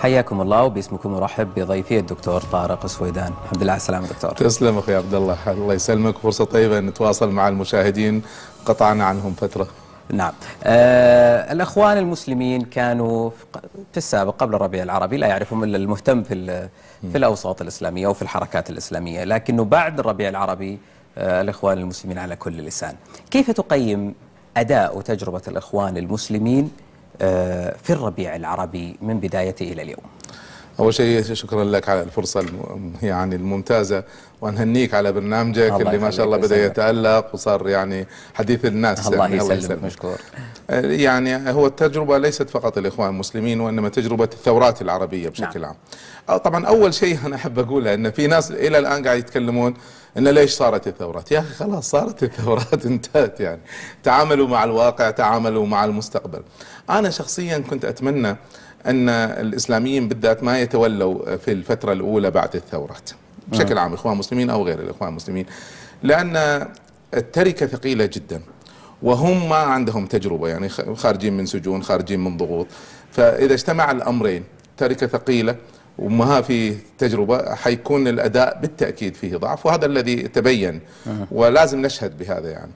حياكم الله وباسمكم ارحب بضيفي الدكتور طارق سويدان الحمد لله على السلامه دكتور تسلم اخوي عبد الله الله يسلمك فرصه طيبه نتواصل مع المشاهدين قطعنا عنهم فتره نعم آه الأخوان المسلمين كانوا في السابق قبل الربيع العربي لا يعرفهم إلا المهتم في, في الأوساط الإسلامية وفي الحركات الإسلامية لكنه بعد الربيع العربي آه الإخوان المسلمين على كل لسان كيف تقيم أداء وتجربة الإخوان المسلمين آه، في الربيع العربي من بدايته إلى اليوم أول شيء شكرا لك على الفرصة يعني الممتازة وأنهنيك على برنامجك اللي ما شاء الله بدأ يتألق وصار يعني حديث الناس الله يعني يسلمك يسلم. مشكور آه، يعني هو التجربة ليست فقط الإخوان المسلمين وإنما تجربة الثورات العربية بشكل نعم. عام آه، طبعا أول شيء أنا أحب أقوله أن في ناس إلى الآن قاعد يتكلمون ان ليش صارت الثورات؟ يا اخي خلاص صارت الثورات انتهت يعني تعاملوا مع الواقع تعاملوا مع المستقبل. انا شخصيا كنت اتمنى أن الإسلاميين بالذات ما يتولوا في الفترة الأولى بعد الثورات بشكل آه. عام إخوان مسلمين أو غير الإخوان المسلمين لأن التركة ثقيلة جدا وهم ما عندهم تجربة يعني خارجين من سجون خارجين من ضغوط فإذا اجتمع الأمرين تركة ثقيلة وما في تجربة حيكون الأداء بالتأكيد فيه ضعف وهذا الذي تبين آه. ولازم نشهد بهذا يعني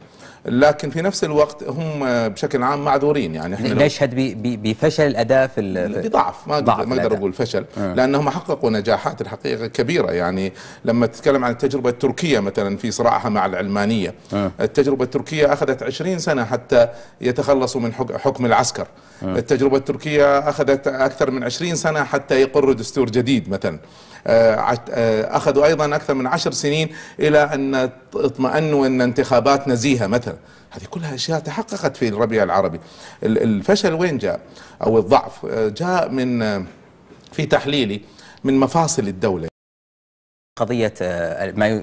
لكن في نفس الوقت هم بشكل عام معذورين يعني احنا نشهد بفشل الاداء في بضعف ما ما اقدر اقول فشل أه. لانهم حققوا نجاحات الحقيقه كبيره يعني لما تتكلم عن التجربه التركيه مثلا في صراعها مع العلمانيه أه. التجربه التركيه اخذت 20 سنه حتى يتخلصوا من حكم العسكر أه. التجربه التركيه اخذت اكثر من 20 سنه حتى يقر دستور جديد مثلا آه، آه، أخذوا أيضا أكثر من عشر سنين إلى أن اطمأنوا أن انتخابات نزيهة مثلا هذه كلها أشياء تحققت في الربيع العربي الفشل وين جاء أو الضعف آه، جاء من في تحليلي من مفاصل الدولة قضية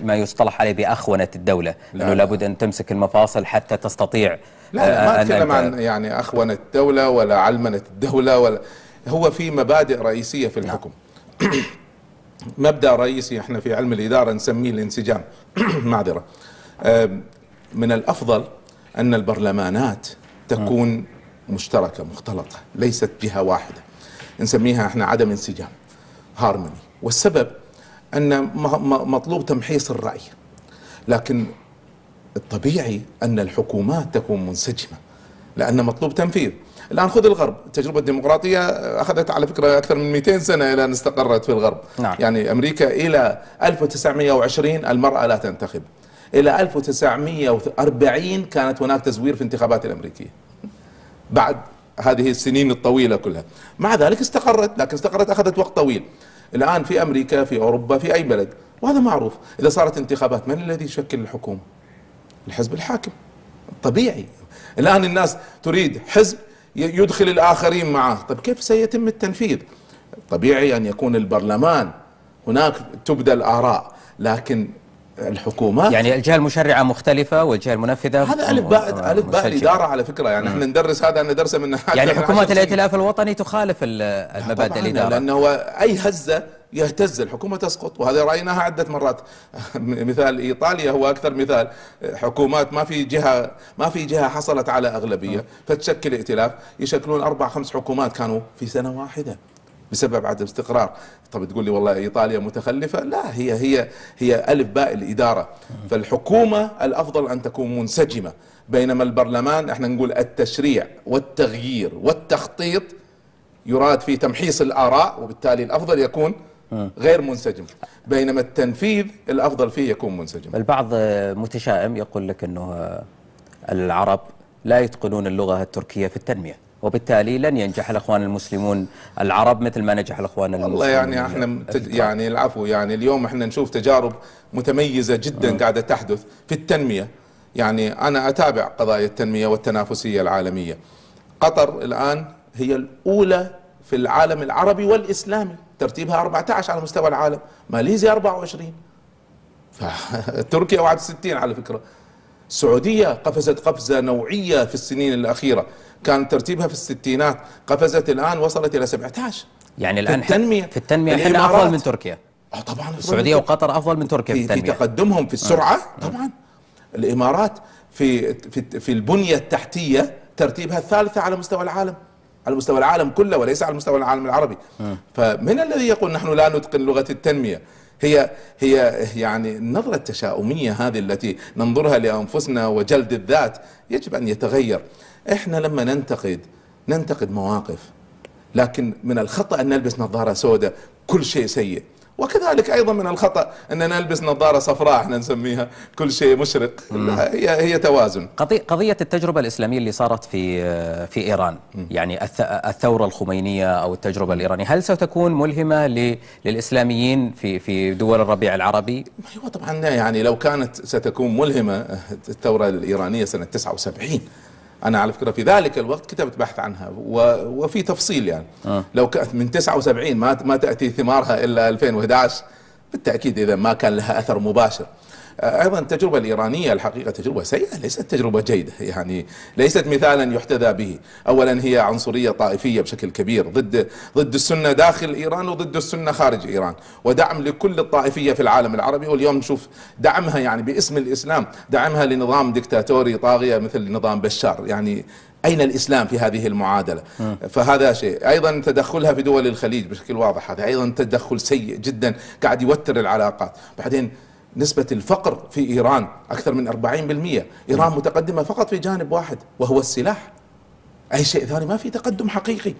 ما يصطلح عليه بأخونة الدولة لا أنه لابد أن تمسك المفاصل حتى تستطيع لا, لا ما أتكلم عن يعني أخونة الدولة ولا علمنة الدولة ولا هو في مبادئ رئيسية في نعم. الحكم مبدا رئيسي احنا في علم الاداره نسميه الانسجام معذره من الافضل ان البرلمانات تكون مشتركه مختلطه ليست جهه واحده نسميها احنا عدم انسجام هارموني والسبب ان مطلوب تمحيص الراي لكن الطبيعي ان الحكومات تكون منسجمه لان مطلوب تنفيذ الان خذ الغرب التجربه الديمقراطيه آه، اخذت على فكره اكثر من 200 سنه الى ان استقرت في الغرب نعم. يعني امريكا الى 1920 المراه لا تنتخب الى 1940 كانت هناك تزوير في الانتخابات الامريكيه بعد هذه السنين الطويله كلها مع ذلك استقرت لكن استقرت اخذت وقت طويل الان في امريكا في اوروبا في اي بلد وهذا معروف اذا صارت انتخابات من الذي يشكل الحكومه الحزب الحاكم طبيعي الان الناس تريد حزب يدخل الآخرين معه طيب كيف سيتم التنفيذ طبيعي أن يكون البرلمان هناك تبدى الآراء لكن الحكومات يعني الجهه المشرعه مختلفه والجهه المنفذه هذا الف باء الف باء الاداره على فكره يعني احنا ندرس هذا ندرسه درسه من يعني حكومه الائتلاف الوطني تخالف المبادئ الاداره لانه اي هزه يهتز الحكومة تسقط وهذا رأيناها عدة مرات مثال إيطاليا هو أكثر مثال حكومات ما في جهة ما في جهة حصلت على أغلبية آه. فتشكل ائتلاف يشكلون أربع خمس حكومات كانوا في سنة واحدة بسبب عدم استقرار طب تقول لي والله ايطاليا متخلفه لا هي هي هي الف باء الاداره آه. فالحكومه الافضل ان تكون منسجمه بينما البرلمان احنا نقول التشريع والتغيير والتخطيط يراد في تمحيص الاراء وبالتالي الافضل يكون غير منسجم بينما التنفيذ الافضل فيه يكون منسجم البعض متشائم يقول لك انه العرب لا يتقنون اللغه التركيه في التنميه وبالتالي لن ينجح الاخوان المسلمون العرب مثل ما نجح الاخوان والله المسلمون والله يعني احنا تج... يعني العفو يعني اليوم احنا نشوف تجارب متميزه جدا أه. قاعده تحدث في التنميه يعني انا اتابع قضايا التنميه والتنافسيه العالميه قطر الان هي الاولى في العالم العربي والاسلامي ترتيبها 14 على مستوى العالم ماليزيا 24 تركيا 61 على فكرة السعودية قفزت قفزة نوعية في السنين الأخيرة كان ترتيبها في الستينات قفزت الآن وصلت إلى 17 يعني الآن في التنمية في التنمية احنا أفضل من تركيا اه طبعا السعودية وقطر أفضل من تركيا في, في التنمية في تقدمهم في آه. السرعة آه. طبعا الإمارات في في في البنية التحتية ترتيبها الثالثة على مستوى العالم على مستوى العالم كله وليس على مستوى العالم العربي م. آه. فمن الذي يقول نحن لا نتقن لغة التنمية هي هي يعني النظرة التشاؤمية هذه التي ننظرها لأنفسنا وجلد الذات يجب أن يتغير إحنا لما ننتقد ننتقد مواقف لكن من الخطأ أن نلبس نظارة سوداء كل شيء سيء وكذلك ايضا من الخطا ان نلبس نظاره صفراء احنا نسميها كل شيء مشرق هي هي توازن قضيه التجربه الاسلاميه اللي صارت في في ايران يعني الثوره الخمينيه او التجربه الايرانيه هل ستكون ملهمه للاسلاميين في في دول الربيع العربي ايوه طبعا يعني لو كانت ستكون ملهمه الثوره الايرانيه سنه 79 انا على فكره في ذلك الوقت كتبت بحث عنها وفي تفصيل يعني آه. لو كانت من 79 ما ما تاتي ثمارها الا 2011 بالتاكيد اذا ما كان لها اثر مباشر ايضا التجربه الايرانيه الحقيقه تجربه سيئه ليست تجربه جيده يعني ليست مثالا يحتذى به اولا هي عنصريه طائفيه بشكل كبير ضد ضد السنه داخل ايران وضد السنه خارج ايران ودعم لكل الطائفيه في العالم العربي واليوم نشوف دعمها يعني باسم الاسلام دعمها لنظام دكتاتوري طاغيه مثل نظام بشار يعني أين الإسلام في هذه المعادلة م. فهذا شيء أيضا تدخلها في دول الخليج بشكل واضح هذا أيضا تدخل سيء جدا قاعد يوتر العلاقات بعدين نسبة الفقر في إيران أكثر من 40% إيران نعم. متقدمة فقط في جانب واحد وهو السلاح أي شيء ثاني ما في تقدم حقيقي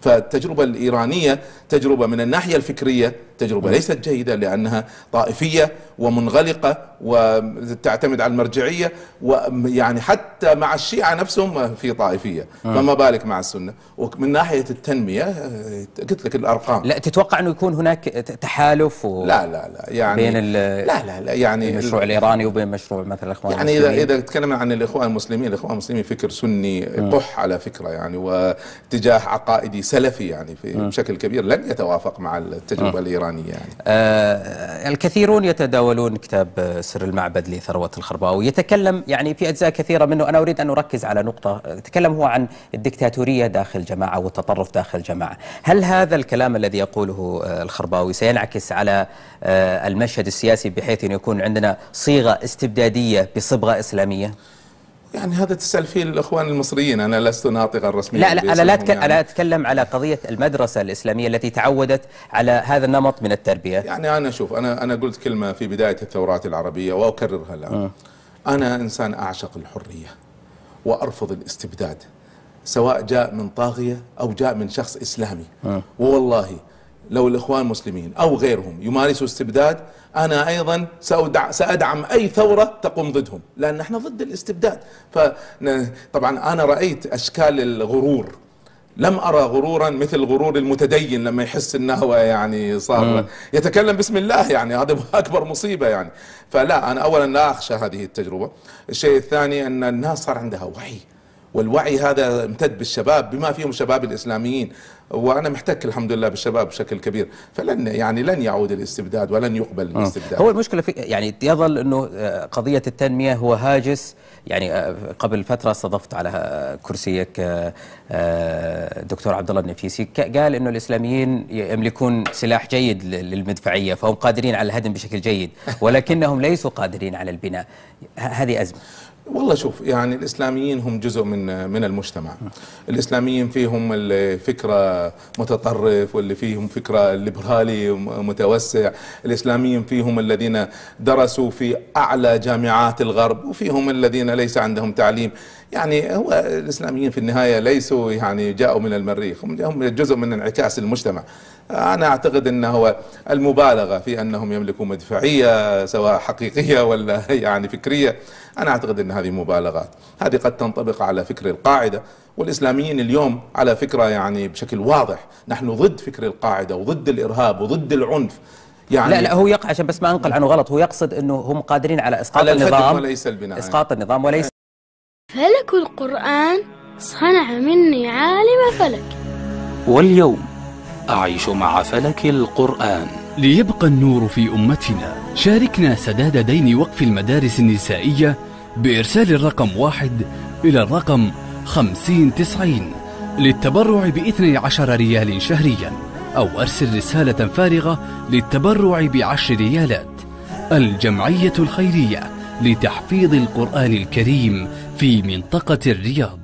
فالتجربة الإيرانية تجربة من الناحية الفكرية تجربة ليست جيدة لأنها طائفية ومنغلقة وتعتمد على المرجعية ويعني حتى مع الشيعة نفسهم في طائفية آه. فما بالك مع السنة ومن ناحية التنمية آه، قلت لك الأرقام لا تتوقع أنه يكون هناك تحالف و... لا لا لا يعني بين ال... لا لا لا يعني المشروع الإيراني وبين مشروع مثلا الإخوان يعني المسلمين. إذا إذا تكلمنا عن الإخوان المسلمين الإخوان المسلمين فكر سني قح آه. على فكرة يعني واتجاه عقائدي سلفي يعني في بشكل كبير لن يتوافق مع التجربة الإيرانية الإيرانية يعني؟ آه الكثيرون يتداولون كتاب سر المعبد لثروة الخرباوي يتكلم يعني في أجزاء كثيرة منه أنا أريد أن أركز على نقطة تكلم هو عن الدكتاتورية داخل جماعة والتطرف داخل جماعة هل هذا الكلام الذي يقوله آه، الخرباوي سينعكس على آه، المشهد السياسي بحيث أن يكون عندنا صيغة استبدادية بصبغة إسلامية؟ يعني هذا تسأل فيه الأخوان المصريين أنا لست ناطقا رسميا لا لا أنا لا أتك... يعني. أنا أتكلم على قضية المدرسة الإسلامية التي تعودت على هذا النمط من التربية يعني أنا شوف أنا أنا قلت كلمة في بداية الثورات العربية وأكررها الآن أه. أنا إنسان أعشق الحرية وأرفض الاستبداد سواء جاء من طاغية أو جاء من شخص إسلامي أه. ووالله لو الإخوان المسلمين أو غيرهم يمارسوا استبداد أنا أيضا سأدعم أي ثورة تقوم ضدهم لأن نحن ضد الاستبداد طبعا أنا رأيت أشكال الغرور لم أرى غرورا مثل غرور المتدين لما يحس أنه هو يعني صار يتكلم بسم الله يعني هذا أكبر مصيبة يعني فلا أنا أولا لا أخشى هذه التجربة الشيء الثاني أن الناس صار عندها وعي والوعي هذا امتد بالشباب بما فيهم الشباب الإسلاميين وانا محتك الحمد لله بالشباب بشكل كبير فلن يعني لن يعود الاستبداد ولن يقبل آه. الاستبداد هو المشكله في يعني يظل انه آه، قضيه التنميه هو هاجس يعني آه، قبل فتره استضفت على كرسيك الدكتور عبد الله النفيسي قال انه الاسلاميين يملكون سلاح جيد للمدفعيه فهم قادرين على الهدم بشكل جيد ولكنهم ليسوا قادرين على البناء هذه ازمه والله شوف يعني الاسلاميين هم جزء من من المجتمع الاسلاميين فيهم الفكره متطرف واللي فيهم فكره ليبرالي متوسع الاسلاميين فيهم الذين درسوا في اعلى جامعات الغرب وفيهم الذين ليس عندهم تعليم يعني هو الاسلاميين في النهايه ليسوا يعني جاءوا من المريخ هم جزء من انعكاس المجتمع أنا أعتقد ان هو المبالغة في أنهم يملكون مدفعية سواء حقيقية ولا يعني فكرية أنا أعتقد أن هذه مبالغات هذه قد تنطبق على فكر القاعدة والإسلاميين اليوم على فكرة يعني بشكل واضح نحن ضد فكر القاعدة وضد الإرهاب وضد العنف يعني لا لا هو يق... عشان بس ما انقل عنه غلط هو يقصد انه هم قادرين على اسقاط على النظام وليس البناء اسقاط النظام وليس فلك القران صنع مني عالم فلك واليوم أعيش مع فلك القرآن ليبقى النور في أمتنا شاركنا سداد دين وقف المدارس النسائية بإرسال الرقم واحد إلى الرقم خمسين تسعين للتبرع باثني عشر ريال شهريا أو أرسل رسالة فارغة للتبرع بعشر ريالات الجمعية الخيرية لتحفيظ القرآن الكريم في منطقة الرياض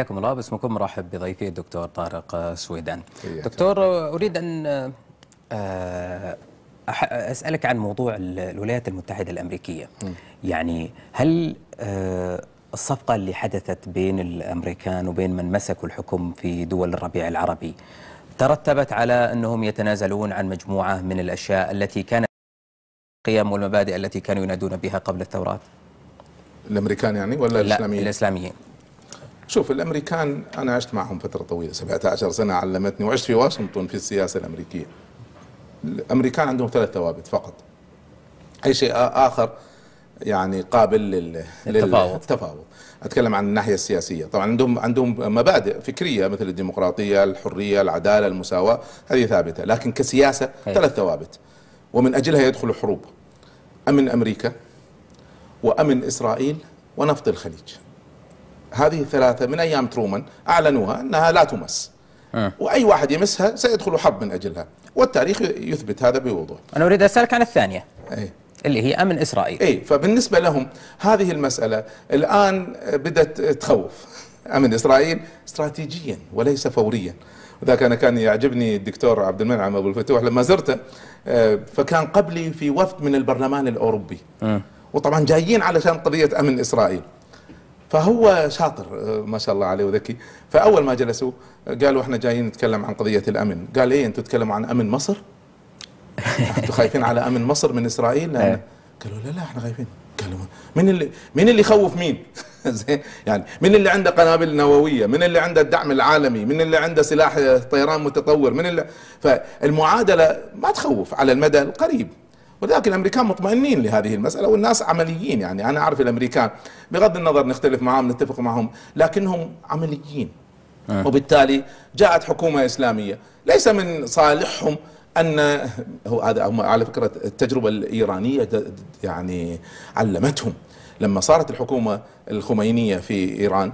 حياكم الله باسمكم مرحب بضيفي الدكتور طارق سويدان دكتور اريد ان آه، اسالك عن موضوع الولايات المتحده الامريكيه م. يعني هل آه، الصفقه اللي حدثت بين الامريكان وبين من مسكوا الحكم في دول الربيع العربي ترتبت على انهم يتنازلون عن مجموعه من الاشياء التي كانت القيم والمبادئ التي كانوا ينادون بها قبل الثورات الامريكان يعني ولا الاسلاميين؟ الاسلاميين شوف الامريكان انا عشت معهم فتره طويله 17 سنه علمتني وعشت في واشنطن في السياسه الامريكيه الامريكان عندهم ثلاث ثوابت فقط اي شيء اخر يعني قابل لل... للتفاوض اتكلم عن الناحيه السياسيه طبعا عندهم عندهم مبادئ فكريه مثل الديمقراطيه الحريه العداله المساواه هذه ثابته لكن كسياسه هي. أيوة. ثلاث ثوابت ومن اجلها يدخل حروب امن امريكا وامن اسرائيل ونفط الخليج هذه الثلاثة من أيام ترومان أعلنوها أنها لا تمس أه. وأي واحد يمسها سيدخل حرب من أجلها والتاريخ يثبت هذا بوضوح أنا أريد أسألك عن الثانية أي. اللي هي أمن إسرائيل أي فبالنسبة لهم هذه المسألة الآن بدأت تخوف أمن إسرائيل استراتيجيا وليس فوريا وذاك أنا كان يعجبني الدكتور عبد المنعم أبو الفتوح لما زرته آه، فكان قبلي في وفد من البرلمان الأوروبي أه. وطبعا جايين علشان قضية أمن إسرائيل فهو شاطر آه، ما شاء الله عليه وذكي فاول ما جلسوا آه، قالوا احنا جايين نتكلم عن قضيه الامن قال ايه انتم تتكلموا عن امن مصر انتم خايفين على امن مصر من اسرائيل لأن إيه. قالوا لا لا احنا خايفين قالوا مين اللي مين اللي يخوف مين زين يعني من اللي عنده قنابل نوويه من اللي عنده الدعم العالمي من اللي عنده سلاح طيران متطور من اللي فالمعادله ما تخوف على المدى القريب ولكن الامريكان مطمئنين لهذه المساله والناس عمليين يعني انا اعرف الامريكان بغض النظر نختلف معهم نتفق معهم لكنهم عمليين أه. وبالتالي جاءت حكومه اسلاميه ليس من صالحهم ان هو هذا على فكره التجربه الايرانيه يعني علمتهم لما صارت الحكومه الخمينيه في ايران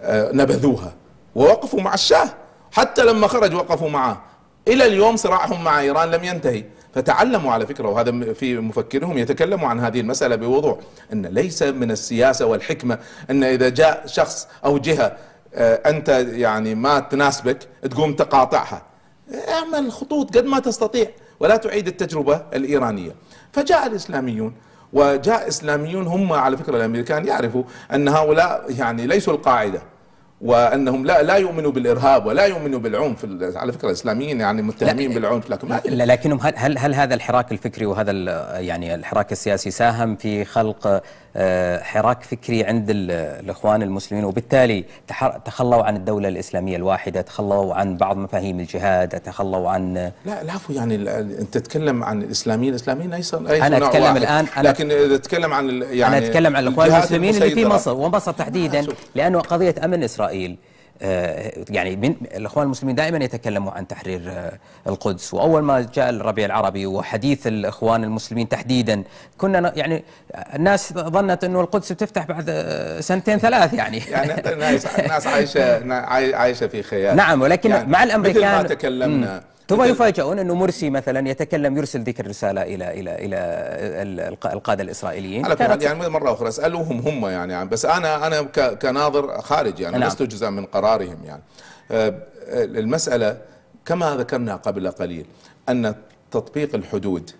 آه، نبذوها ووقفوا مع الشاه حتى لما خرج وقفوا معه الى اليوم صراعهم مع ايران لم ينتهي فتعلموا على فكرة وهذا في مفكرهم يتكلموا عن هذه المسألة بوضوح أن ليس من السياسة والحكمة أن إذا جاء شخص أو جهة آه، أنت يعني ما تناسبك تقوم تقاطعها اعمل خطوط قد ما تستطيع ولا تعيد التجربة الإيرانية فجاء الإسلاميون وجاء إسلاميون هم على فكرة الأمريكان يعرفوا أن هؤلاء يعني ليسوا القاعدة وانهم لا لا يؤمنوا بالارهاب ولا يؤمنوا بالعنف على فكره الاسلاميين يعني متهمين بالعنف لكن لا لكنهم هل هل هذا الحراك الفكري وهذا يعني الحراك السياسي ساهم في خلق آه، حراك فكري عند الإخوان المسلمين وبالتالي تخلوا عن الدولة الإسلامية الواحدة تخلوا عن بعض مفاهيم الجهاد تخلوا عن لا العفو يعني أنت تتكلم عن الإسلاميين الإسلاميين ليس أنا أتكلم واحد. الآن أنا لكن تتكلم عن يعني أنا أتكلم عن الإخوان المسلمين اللي في مصر ومصر تحديدا لأنه قضية أمن إسرائيل آه، يعني من الاخوان المسلمين دائما يتكلموا عن تحرير آه، القدس واول ما جاء الربيع العربي وحديث الاخوان المسلمين تحديدا كنا يعني الناس ظنت انه القدس بتفتح بعد آه، سنتين ثلاث يعني يعني الناس عايشه عايشه في خيال نعم ولكن يعني مع الامريكان مثل ما تكلمنا ثم يفاجئون انه مرسي مثلا يتكلم يرسل ذيك الرساله الى الى الى القاده الاسرائيليين على كل يعني مره اخرى اسالهم هم يعني بس انا انا كناظر خارج يعني نعم. لست جزءا من قرارهم يعني أه، أه، المساله كما ذكرنا قبل قليل ان تطبيق الحدود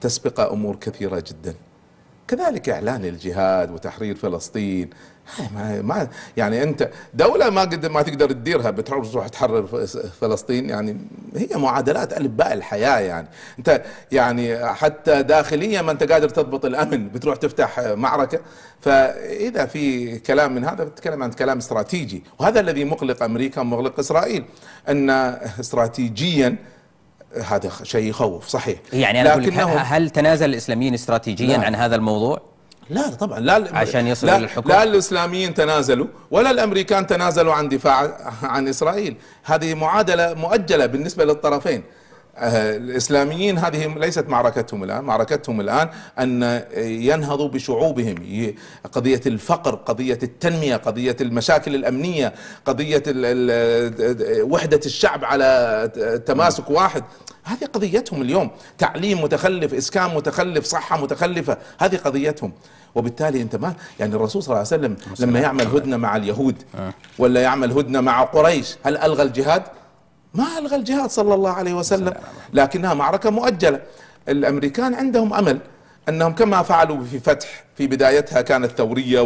تسبق امور كثيره جدا كذلك إعلان الجهاد وتحرير فلسطين ما ما يعني انت دوله ما ما تقدر تديرها بتروح تحرر فلسطين يعني هي معادلات الباء الحياه يعني انت يعني حتى داخليا ما انت قادر تضبط الامن بتروح تفتح معركه فاذا في كلام من هذا بتتكلم عن كلام استراتيجي وهذا الذي مقلق امريكا ومغلق اسرائيل ان استراتيجيا هذا شيء يخوف صحيح يعني أنا لكنه هل تنازل الإسلاميين استراتيجيا نعم. عن هذا الموضوع؟ لا طبعا لا عشان يصل لا لا الاسلاميين تنازلوا ولا الامريكان تنازلوا عن دفاع عن اسرائيل هذه معادله مؤجله بالنسبه للطرفين آه، الإسلاميين هذه ليست معركتهم الآن معركتهم الآن أن ينهضوا بشعوبهم قضية الفقر قضية التنمية قضية المشاكل الأمنية قضية وحدة الشعب على تماسك واحد هذه قضيتهم اليوم تعليم متخلف إسكان متخلف صحة متخلفة هذه قضيتهم وبالتالي انت ما يعني الرسول صلى الله عليه وسلم لما يعمل هدنه مع اليهود آه. ولا يعمل هدنه مع قريش هل الغى الجهاد؟ ما ألغى الجهاد صلى الله عليه وسلم لكنها معركة مؤجلة الأمريكان عندهم أمل أنهم كما فعلوا في فتح في بدايتها كانت ثورية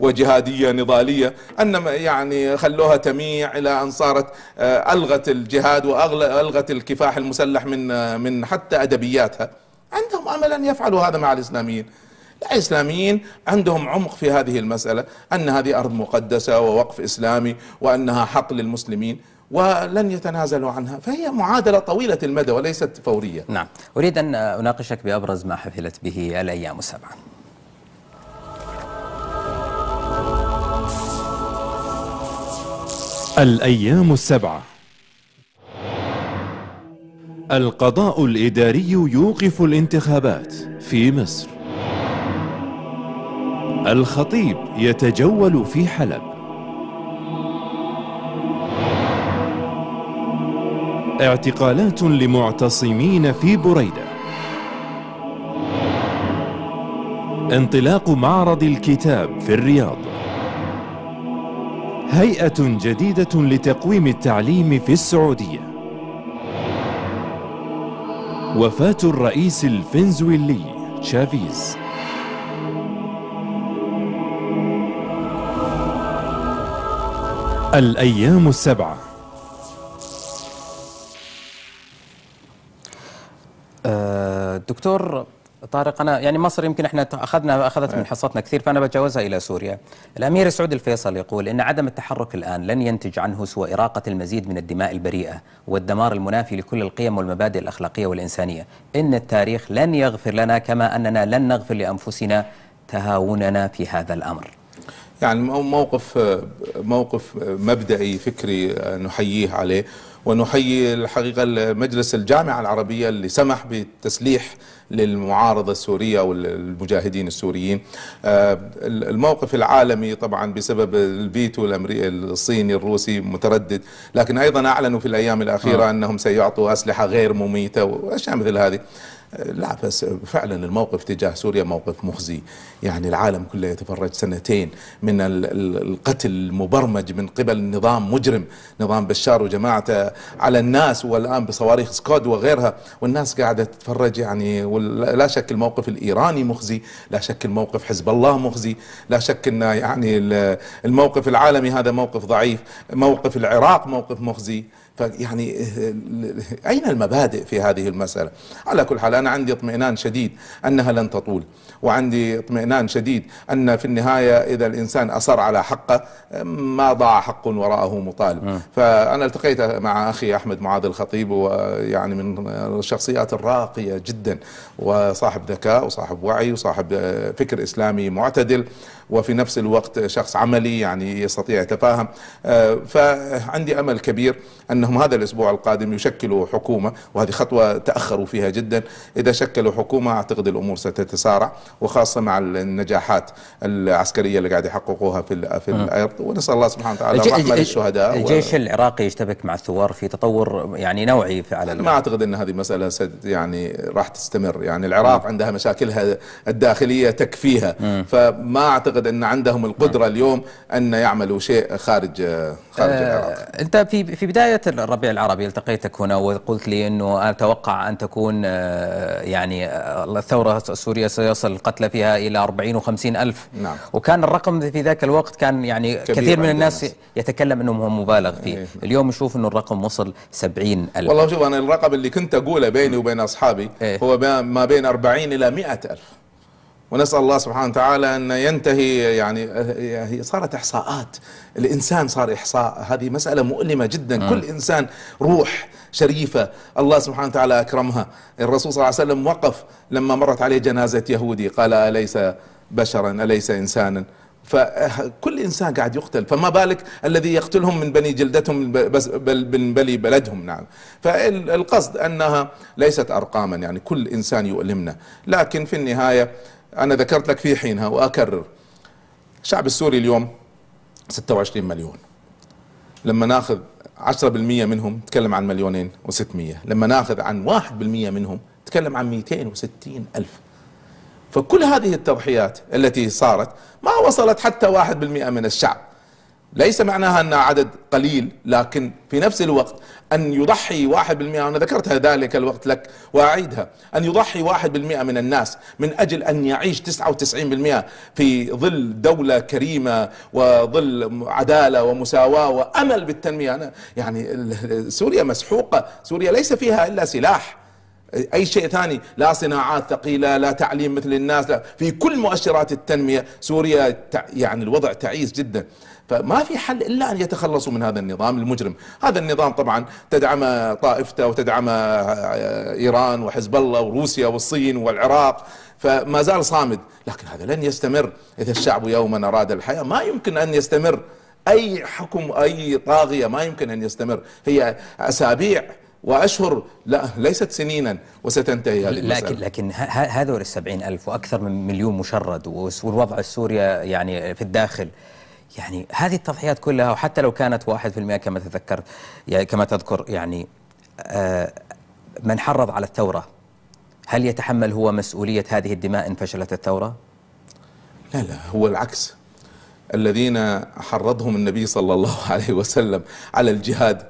وجهادية نضالية انما يعني خلوها تميع إلى أن صارت آه، ألغت الجهاد وألغت الكفاح المسلح من آه، من حتى أدبياتها عندهم أمل أن يفعلوا هذا مع الإسلاميين الإسلاميين عندهم عمق في هذه المسألة أن هذه أرض مقدسة ووقف إسلامي وأنها حق للمسلمين ولن يتنازلوا عنها فهي معادلة طويلة المدى وليست فورية نعم أريد أن أناقشك بأبرز ما حفلت به الأيام السبعة الأيام السبعة القضاء الإداري يوقف الانتخابات في مصر الخطيب يتجول في حلب اعتقالات لمعتصمين في بريدة انطلاق معرض الكتاب في الرياض هيئة جديدة لتقويم التعليم في السعودية وفاة الرئيس الفنزويلي تشافيز الأيام السبعة دكتور طارق انا يعني مصر يمكن احنا اخذنا اخذت من آه. حصتنا كثير فانا بتجاوزها الى سوريا. الامير سعود الفيصل يقول ان عدم التحرك الان لن ينتج عنه سوى اراقه المزيد من الدماء البريئه والدمار المنافي لكل القيم والمبادئ الاخلاقيه والانسانيه. ان التاريخ لن يغفر لنا كما اننا لن نغفر لانفسنا تهاوننا في هذا الامر. يعني موقف موقف مبدئي فكري نحييه عليه ونحيي الحقيقة مجلس الجامعة العربية اللي سمح بالتسليح للمعارضة السورية والمجاهدين السوريين آه، الموقف العالمي طبعا بسبب الفيتو الصيني الروسي متردد لكن أيضا أعلنوا في الأيام الأخيرة آه. أنهم سيعطوا أسلحة غير مميتة وأشياء مثل هذه لا بس فعلا الموقف تجاه سوريا موقف مخزي يعني العالم كله يتفرج سنتين من القتل المبرمج من قبل نظام مجرم نظام بشار وجماعته على الناس والآن بصواريخ سكود وغيرها والناس قاعدة تتفرج يعني لا شك الموقف الإيراني مخزي لا شك الموقف حزب الله مخزي لا شك أن يعني الموقف العالمي هذا موقف ضعيف موقف العراق موقف مخزي فيعني آه، آه، أين المبادئ في هذه المسألة على كل حال أنا عندي اطمئنان شديد أنها لن تطول وعندي اطمئنان شديد أن في النهاية إذا الإنسان أصر على حقه ما ضاع حق وراءه مطالب آه. فأنا التقيت مع أخي أحمد معاذ الخطيب ويعني من الشخصيات الراقية جدا وصاحب ذكاء وصاحب وعي وصاحب فكر إسلامي معتدل وفي نفس الوقت شخص عملي يعني يستطيع يتفاهم آه، فعندي أمل كبير أنهم هذا الأسبوع القادم يشكلوا حكومة وهذه خطوة تأخروا فيها جدا إذا شكلوا حكومة أعتقد الأمور ستتسارع وخاصة مع النجاحات العسكرية اللي قاعد يحققوها في في الأرض ونسأل الله سبحانه وتعالى رحمة للشهداء الجيش و... العراقي يشتبك مع الثوار في تطور يعني نوعي في على ما أعتقد أن هذه مسألة يعني راح تستمر يعني العراق م. عندها مشاكلها الداخلية تكفيها م. فما أعتقد اعتقد ان عندهم القدره نعم. اليوم ان يعملوا شيء خارج خارج آه العراق انت في في بدايه الربيع العربي التقيتك هنا وقلت لي انه اتوقع ان تكون آه، يعني آه، الثوره السوريه سيصل القتلى فيها الى 40 و50 الف نعم. وكان الرقم في ذاك الوقت كان يعني كثير من الناس يتكلم انه هو مبالغ فيه إيه. نعم. اليوم نشوف انه الرقم وصل 70 الف والله شوف انا الرقم اللي كنت اقوله بيني وبين اصحابي إيه. هو ما بين 40 الى 100 الف ونسأل الله سبحانه وتعالى أن ينتهي يعني هي يعني صارت إحصاءات الإنسان صار إحصاء هذه مسألة مؤلمة جدا أه. كل إنسان روح شريفة الله سبحانه وتعالى أكرمها الرسول صلى الله عليه وسلم وقف لما مرت عليه جنازة يهودي قال أليس بشرا أليس إنسانا فكل انسان قاعد يقتل فما بالك الذي يقتلهم من بني جلدتهم من بني بلدهم نعم فالقصد انها ليست ارقاما يعني كل انسان يؤلمنا لكن في النهايه أنا ذكرت لك في حينها وأكرر الشعب السوري اليوم 26 مليون لما ناخذ 10% منهم تكلم عن مليونين و600 لما ناخذ عن 1% منهم تكلم عن 260 ألف فكل هذه التضحيات التي صارت ما وصلت حتى 1% من الشعب ليس معناها أن عدد قليل لكن في نفس الوقت أن يضحي واحد بالمئة أنا ذكرتها ذلك الوقت لك وأعيدها أن يضحي واحد بالمئة من الناس من أجل أن يعيش تسعة وتسعين بالمئة في ظل دولة كريمة وظل عدالة ومساواة وأمل بالتنمية أنا يعني سوريا مسحوقة سوريا ليس فيها إلا سلاح اي شيء ثاني لا صناعات ثقيله لا تعليم مثل الناس لا في كل مؤشرات التنميه سوريا يعني الوضع تعيس جدا فما في حل إلا أن يتخلصوا من هذا النظام المجرم هذا النظام طبعا تدعم طائفته وتدعم آه، إيران وحزب الله وروسيا والصين والعراق فما زال صامد لكن هذا لن يستمر إذا الشعب يوما أراد الحياة ما يمكن أن يستمر أي حكم أي طاغية ما يمكن أن يستمر هي أسابيع وأشهر لا ليست سنينا وستنتهي هذه المسألة لكن لكن هذول ال ألف وأكثر من مليون مشرد والوضع السوري يعني في الداخل يعني هذه التضحيات كلها وحتى لو كانت 1% كما تذكرت يعني كما تذكر يعني آه، من حرض على الثورة هل يتحمل هو مسؤولية هذه الدماء إن فشلت الثورة؟ لا لا هو العكس الذين حرضهم النبي صلى الله عليه وسلم على الجهاد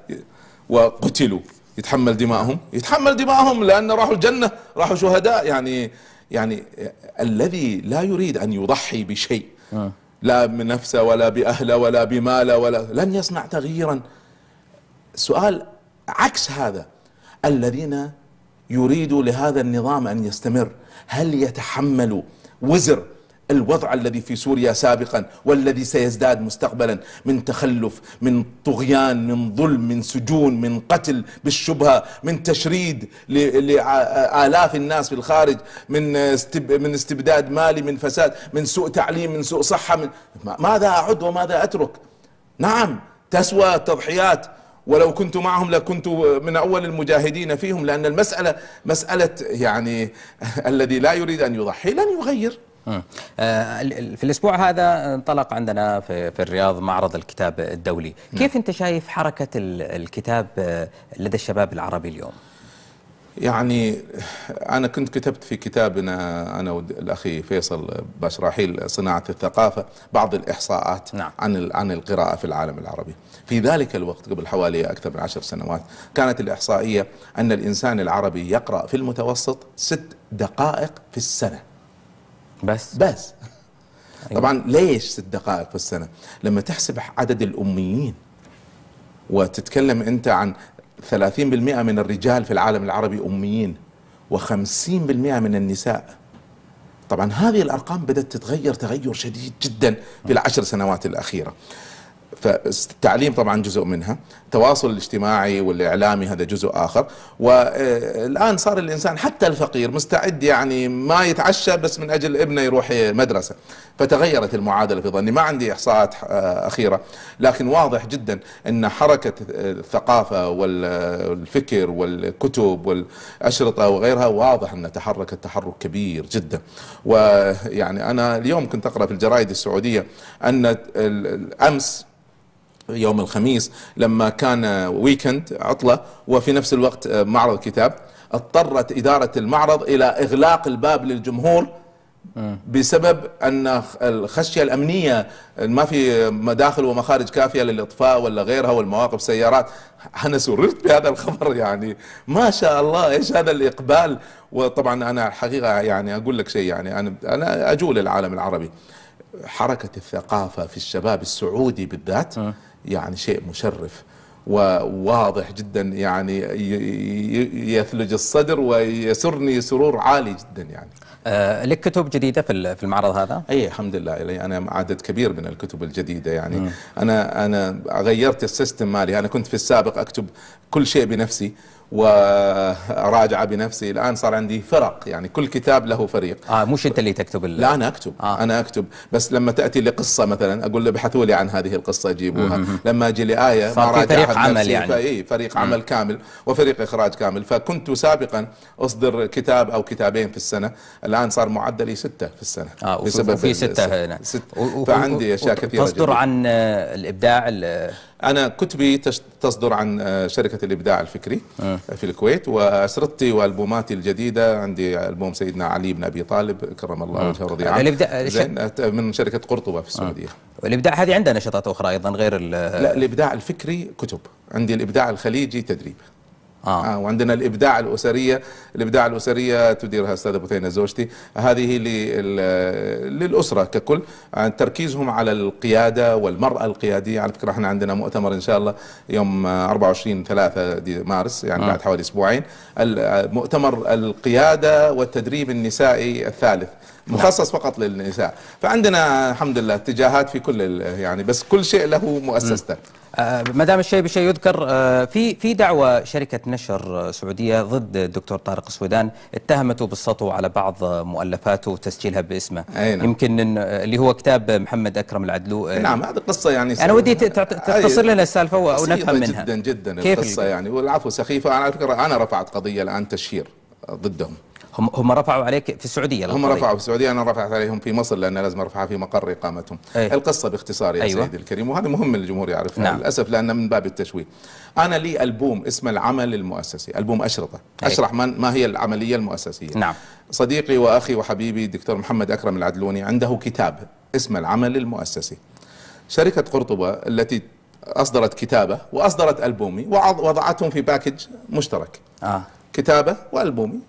وقتلوا يتحمل دماءهم يتحمل دماءهم لأن راحوا الجنة راحوا شهداء يعني يعني الذي لا يريد أن يضحي بشيء آه. لا بنفسه ولا بأهله ولا بماله ولا لن يصنع تغييرا سؤال عكس هذا الذين يريدوا لهذا النظام أن يستمر هل يتحملوا وزر الوضع الذي في سوريا سابقا والذي سيزداد مستقبلا من تخلف من طغيان من ظلم من سجون من قتل بالشبهة من تشريد لآلاف الناس في الخارج من من استبداد مالي من فساد من سوء تعليم من سوء صحة من ماذا أعد وماذا أترك نعم تسوى تضحيات ولو كنت معهم لكنت من أول المجاهدين فيهم لأن المسألة مسألة يعني الذي لا يريد أن يضحي لن يغير آه، في الاسبوع هذا انطلق عندنا في, الرياض معرض الكتاب الدولي، نعم. كيف انت شايف حركه الكتاب آه، لدى الشباب العربي اليوم؟ يعني أنا كنت كتبت في كتابنا أنا والأخي فيصل باشراحيل صناعة الثقافة بعض الإحصاءات نعم. عن عن القراءة في العالم العربي في ذلك الوقت قبل حوالي أكثر من عشر سنوات كانت الإحصائية أن الإنسان العربي يقرأ في المتوسط ست دقائق في السنة بس بس أيوة. طبعا ليش ست دقائق في السنة لما تحسب عدد الأميين وتتكلم أنت عن 30% من الرجال في العالم العربي أميين و50% من النساء طبعا هذه الأرقام بدأت تتغير تغير شديد جدا في العشر سنوات الأخيرة فالتعليم طبعا جزء منها التواصل الاجتماعي والإعلامي هذا جزء آخر والآن صار الإنسان حتى الفقير مستعد يعني ما يتعشى بس من أجل ابنه يروح مدرسة فتغيرت المعادلة في ظني ما عندي إحصاءات آه، أخيرة لكن واضح جدا أن حركة الثقافة والفكر والكتب والأشرطة وغيرها واضح أنها تحركت تحرك كبير جدا ويعني أنا اليوم كنت أقرأ في الجرائد السعودية أن الأمس يوم الخميس لما كان ويكند عطلة وفي نفس الوقت آه، معرض كتاب اضطرت إدارة المعرض إلى إغلاق الباب للجمهور بسبب ان الخشيه الامنيه ما في مداخل ومخارج كافيه للاطفاء ولا غيرها والمواقف سيارات انا سررت بهذا الخبر يعني ما شاء الله ايش هذا الاقبال وطبعا انا الحقيقه يعني اقول لك شيء يعني انا انا اجول العالم العربي حركة الثقافة في الشباب السعودي بالذات آه. يعني شيء مشرف وواضح جدا يعني يثلج الصدر ويسرني سرور عالي جدا يعني آه لك كتب جديدة في المعرض هذا؟ أي الحمد لله إلي أنا عدد كبير من الكتب الجديدة يعني م. أنا أنا غيرت السيستم مالي أنا كنت في السابق أكتب كل شيء بنفسي وراجع بنفسي الآن صار عندي فرق يعني كل كتاب له فريق آه مش أنت اللي تكتب اللي لا أنا أكتب آه. أنا أكتب بس لما تأتي لقصة مثلا أقول له ابحثوا لي عن هذه القصة جيبوها لما أجي لآية ما راجع فريق عمل يعني فإيه فريق عمل كامل وفريق إخراج كامل فكنت سابقا أصدر كتاب أو كتابين في السنة الآن صار معدلي ستة في السنة آه بسبب في ستة هنا ست فعندي أشياء كثيرة تصدر جديد. عن الإبداع أنا كتبي تصدر عن آه، شركة الإبداع الفكري آه. في الكويت وأسرتي وألبوماتي الجديدة عندي ألبوم سيدنا علي بن أبي طالب كرم الله آه. وجهه رضي عنه من شركة قرطبة في السعودية والإبداع هذه عندها نشاطات أخرى أيضا غير لا الإبداع الفكري كتب عندي الإبداع الخليجي تدريب آه. آه وعندنا الابداع الاسريه الابداع الاسريه تديرها استاذه بثينه زوجتي هذه للاسره ككل آه، تركيزهم على القياده والمراه القياديه على فكره احنا عندنا مؤتمر ان شاء الله يوم 24 آه، 3 مارس يعني آه. بعد حوالي اسبوعين آه، مؤتمر القياده والتدريب النسائي الثالث نعم. مخصص فقط للنساء فعندنا الحمد لله اتجاهات في كل يعني بس كل شيء له مؤسسته ما آه، دام الشيء بشيء يذكر آه، في في دعوه شركه نشر سعوديه ضد الدكتور طارق السويدان اتهمته بالسطو على بعض مؤلفاته وتسجيلها باسمه أينا. نعم. يمكن إن آه، اللي هو كتاب محمد اكرم العدلو نعم هذه قصه يعني انا ودي تختصر لنا السالفه ونفهم منها جدا جدا كيف القصه يعني والعفو سخيفه على فكره انا رفعت قضيه الان تشهير ضدهم هم هم رفعوا عليك في السعوديه هم رفعوا في السعوديه انا رفعت عليهم في مصر لان لازم ارفعها في مقر اقامتهم أيه. القصه باختصار يا أيوة. سيدي الكريم وهذا مهم الجمهور يعرفها نعم. للاسف لان من باب التشويه انا لي البوم اسمه العمل المؤسسي البوم اشرطه أيه. اشرح ما, ما هي العمليه المؤسسيه نعم صديقي واخي وحبيبي الدكتور محمد اكرم العدلوني عنده كتاب اسمه العمل المؤسسي شركه قرطبه التي اصدرت كتابه واصدرت البومي ووضعتهم في باكج مشترك آه. كتابه والبومي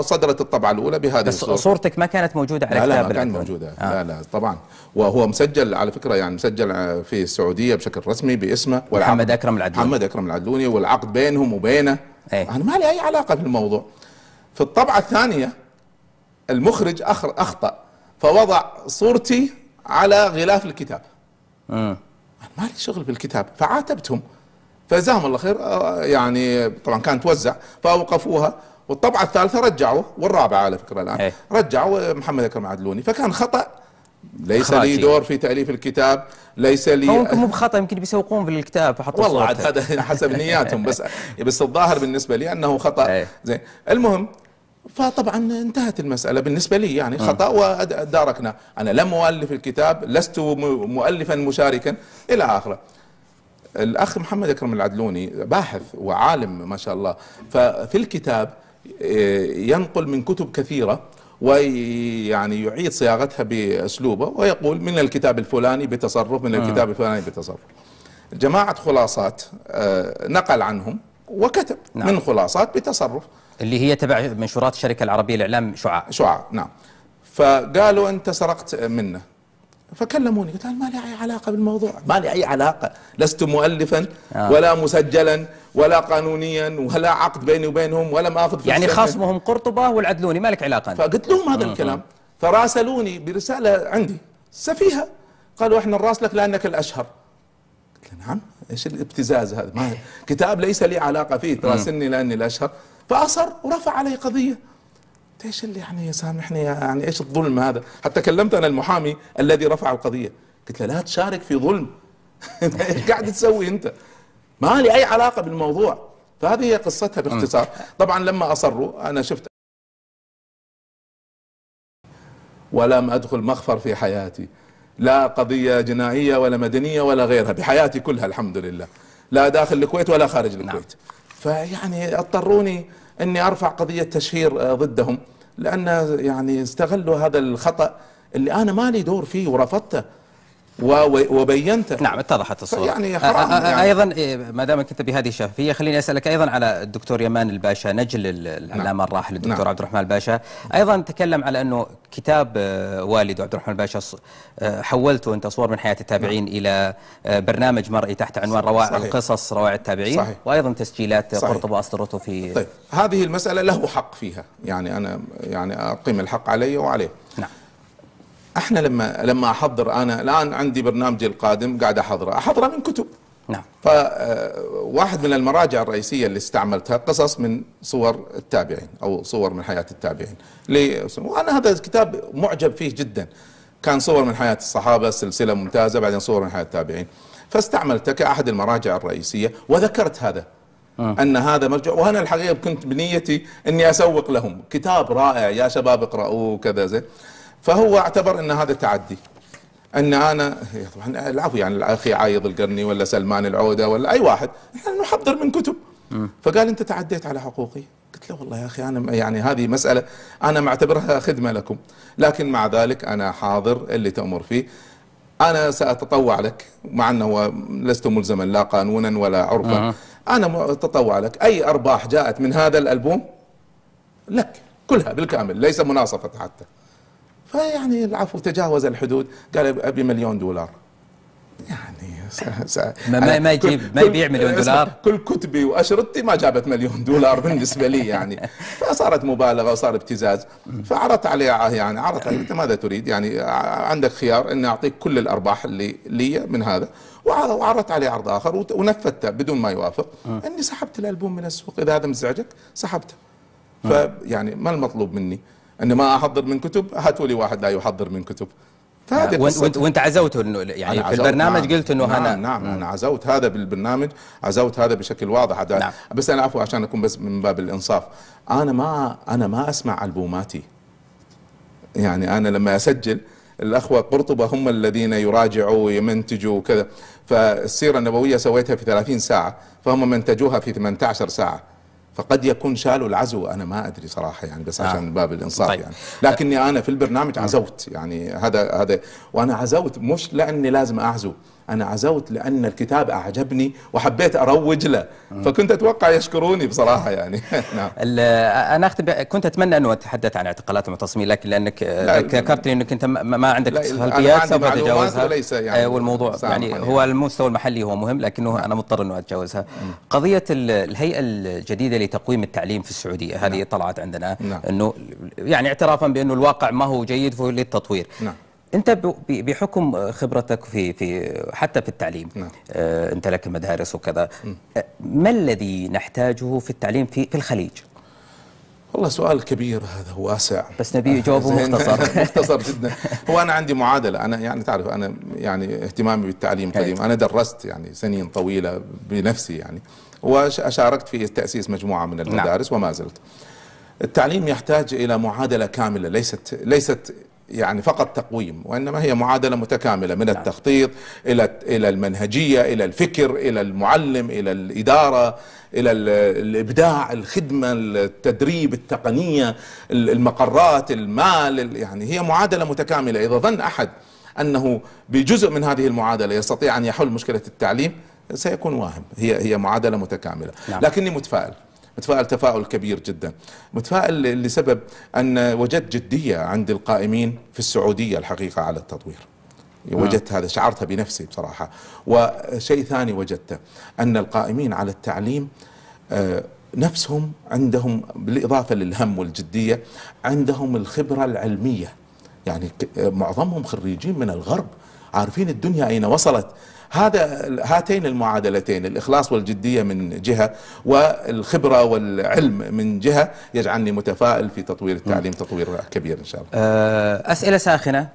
صدرت الطبعة الأولى بهذه بس الصورة صورتك ما كانت موجودة على لا كتاب لا ما كانت موجودة آه. لا لا طبعا وهو مسجل على فكرة يعني مسجل آه، في السعودية بشكل رسمي باسمه محمد أكرم العدلوني محمد أكرم العدلوني والعقد بينهم وبينه أيه؟ أنا ما لي أي علاقة في الموضوع في الطبعة الثانية المخرج أخر أخطأ فوضع صورتي على غلاف الكتاب امم ما لي شغل بالكتاب فعاتبتهم فجزاهم الله خير آه، يعني طبعا كانت توزع فاوقفوها والطبعه الثالثه رجعوه والرابعه على فكره الان أي. رجعوا محمد اكرم عدلوني فكان خطا ليس لي دور في تاليف الكتاب ليس لي هو ممكن مو بخطا يمكن بيسوقون في الكتاب فحطوا والله عاد هذا حسب نياتهم بس بس الظاهر بالنسبه لي انه خطا إيه. زين المهم فطبعا انتهت المسألة بالنسبة لي يعني آه. خطأ وداركنا أنا لم أؤلف الكتاب لست مؤلفا مشاركا إلى آخره الأخ محمد أكرم العدلوني باحث وعالم ما شاء الله ففي الكتاب ينقل من كتب كثيرة ويعني يعيد صياغتها بأسلوبه ويقول من الكتاب الفلاني بتصرف من الكتاب نعم. الفلاني بتصرف جماعة خلاصات آه، نقل عنهم وكتب نعم. من خلاصات بتصرف اللي هي تبع منشورات الشركة العربية للإعلام شعاع شعاع نعم فقالوا أنت سرقت منه فكلموني قلت ما لي أي علاقة بالموضوع ما لي أي علاقة لست مؤلفا آه. ولا مسجلا ولا قانونيا ولا عقد بيني وبينهم ولا ما اخذ يعني خصمهم قرطبه والعدلوني مالك علاقه فقلت لهم هذا الكلام فراسلوني برساله عندي سفيهه قالوا احنا نراسلك لانك الاشهر قلت له نعم ايش الابتزاز هذا ما كتاب ليس لي علاقه فيه تراسلني لاني الاشهر فاصر ورفع علي قضيه ايش اللي يعني سامحني يعني ايش الظلم هذا حتى كلمت انا المحامي الذي رفع القضيه قلت له لا تشارك في ظلم ايش قاعد تسوي انت ما لي أي علاقة بالموضوع فهذه هي قصتها باختصار طبعا لما أصروا أنا شفت ولم أدخل مخفر في حياتي لا قضية جنائية ولا مدنية ولا غيرها بحياتي كلها الحمد لله لا داخل الكويت ولا خارج نعم. الكويت نعم. فيعني اضطروني أني أرفع قضية تشهير آه، ضدهم لأن آه، يعني استغلوا هذا الخطأ اللي أنا مالي دور فيه ورفضته وبينت نعم اتضحت الصورة يعني, يعني أيضا إيه، ما دامك أنت بهذه الشفافية خليني أسألك أيضا على الدكتور يمان الباشا نجل الإعلام نعم الراحل الدكتور نعم عبد الرحمن الباشا أيضا تكلم على أنه كتاب آه، والده عبد الرحمن الباشا آه، حولته أنت صور من حياة التابعين نعم إلى آه، برنامج مرئي تحت عنوان روائع القصص روائع التابعين صحيح وأيضا تسجيلات قرطبة أصدرته في طيب هذه المسألة له حق فيها يعني أنا يعني أقيم الحق علي وعليه نعم احنا لما لما احضر انا الان عندي برنامجي القادم قاعد احضره احضره من كتب نعم فواحد آه، من المراجع الرئيسيه اللي استعملتها قصص من صور التابعين او صور من حياه التابعين وانا هذا الكتاب معجب فيه جدا كان صور من حياه الصحابه سلسله ممتازه بعدين صور من حياه التابعين فاستعملته كاحد المراجع الرئيسيه وذكرت هذا أه. ان هذا مرجع وانا الحقيقه كنت بنيتي اني اسوق لهم كتاب رائع يا شباب اقرأوه وكذا زين فهو اعتبر ان هذا تعدي ان انا إيه، طبعا إيه، العفو يعني الاخي عايض القرني ولا سلمان العوده ولا اي واحد احنا يعني نحضر من كتب فقال انت تعديت على حقوقي قلت له والله يا اخي انا يعني هذه مساله انا معتبرها خدمه لكم لكن مع ذلك انا حاضر اللي تامر فيه انا ساتطوع لك مع انه لست ملزما لا قانونا ولا عرفا آه. انا اتطوع لك اي ارباح جاءت من هذا الالبوم لك كلها بالكامل ليس مناصفه حتى فيعني العفو تجاوز الحدود قال ابي مليون دولار يعني سا ما ما يجيب ما يبيع مليون دولار كل كتبي واشرطتي ما جابت مليون دولار بالنسبه لي يعني فصارت مبالغه وصار ابتزاز فعرضت عليه يعني عرضت عليه انت ماذا تريد يعني عندك خيار اني اعطيك كل الارباح اللي لي من هذا وعرضت عليه عرض اخر ونفذته بدون ما يوافق آه. اني سحبت الالبوم من السوق اذا هذا مزعجك سحبته آه. فيعني ما المطلوب مني؟ اني ما احضر من كتب هاتوا لي واحد لا يحضر من كتب نعم. وانت وانت عزوته انه يعني في البرنامج نعم قلت انه نعم انا نعم انا عزوت هذا بالبرنامج عزوت هذا بشكل واضح هذا نعم بس انا عفوا عشان اكون بس من باب الانصاف انا ما انا ما اسمع البوماتي يعني انا لما اسجل الاخوه قرطبه هم الذين يراجعوا ويمنتجوا وكذا فالسيره النبويه سويتها في 30 ساعه فهم منتجوها في 18 ساعه فقد يكون شالوا العزو انا ما ادري صراحه يعني بس آه. عشان آه. باب الانصاف طيب. يعني لكني انا في البرنامج عزوت يعني هذا هذا وانا عزوت مش لاني لازم اعزو أنا عزوت لأن الكتاب أعجبني وحبيت أروج له فكنت أتوقع يشكروني بصراحة يعني نعم. أنا أختب... كنت أتمنى أنه أتحدث عن اعتقالات المعتصمين لكن لأنك ذكرت آه، لي أنك أنت ما عندك سلبيات سوف أتجاوزها يعني آه، والموضوع يعني هو المستوى المحلي هو مهم لكنه أنا مضطر أنه أتجاوزها قضية الهيئة الجديدة لتقويم التعليم في السعودية هذه نعم. طلعت عندنا نعم. أنه يعني اعترافا بأنه الواقع ما هو جيد فهو للتطوير نعم انت بحكم خبرتك في في حتى في التعليم نعم. آه، انت لك مدارس وكذا آه، ما الذي نحتاجه في التعليم في في الخليج والله سؤال كبير هذا واسع بس نبي يجاوبه مختصر مختصر جدا هو انا عندي معادله انا يعني تعرف انا يعني اهتمامي بالتعليم قديم انا درست يعني سنين طويله بنفسي يعني وشاركت في تاسيس مجموعه من نعم. المدارس نعم. وما زلت التعليم يحتاج الى معادله كامله ليست ليست يعني فقط تقويم وانما هي معادله متكامله من نعم. التخطيط الى الى المنهجيه الى الفكر الى المعلم الى الاداره الى الابداع الخدمه التدريب التقنيه المقرات المال يعني هي معادله متكامله اذا ظن احد انه بجزء من هذه المعادله يستطيع ان يحل مشكله التعليم سيكون واهم هي هي معادله متكامله نعم. لكني متفائل متفائل تفاؤل كبير جدا متفائل لسبب أن وجدت جدية عند القائمين في السعودية الحقيقة على التطوير وجدت نعم. هذا شعرتها بنفسي بصراحة وشيء ثاني وجدته أن القائمين على التعليم آه، نفسهم عندهم بالإضافة للهم والجدية عندهم الخبرة العلمية يعني آه، معظمهم خريجين من الغرب عارفين الدنيا أين وصلت هذا هاتين المعادلتين الإخلاص والجدية من جهة والخبرة والعلم من جهة يجعلني متفائل في تطوير التعليم تطوير كبير إن شاء الله آه، أسئلة ساخنة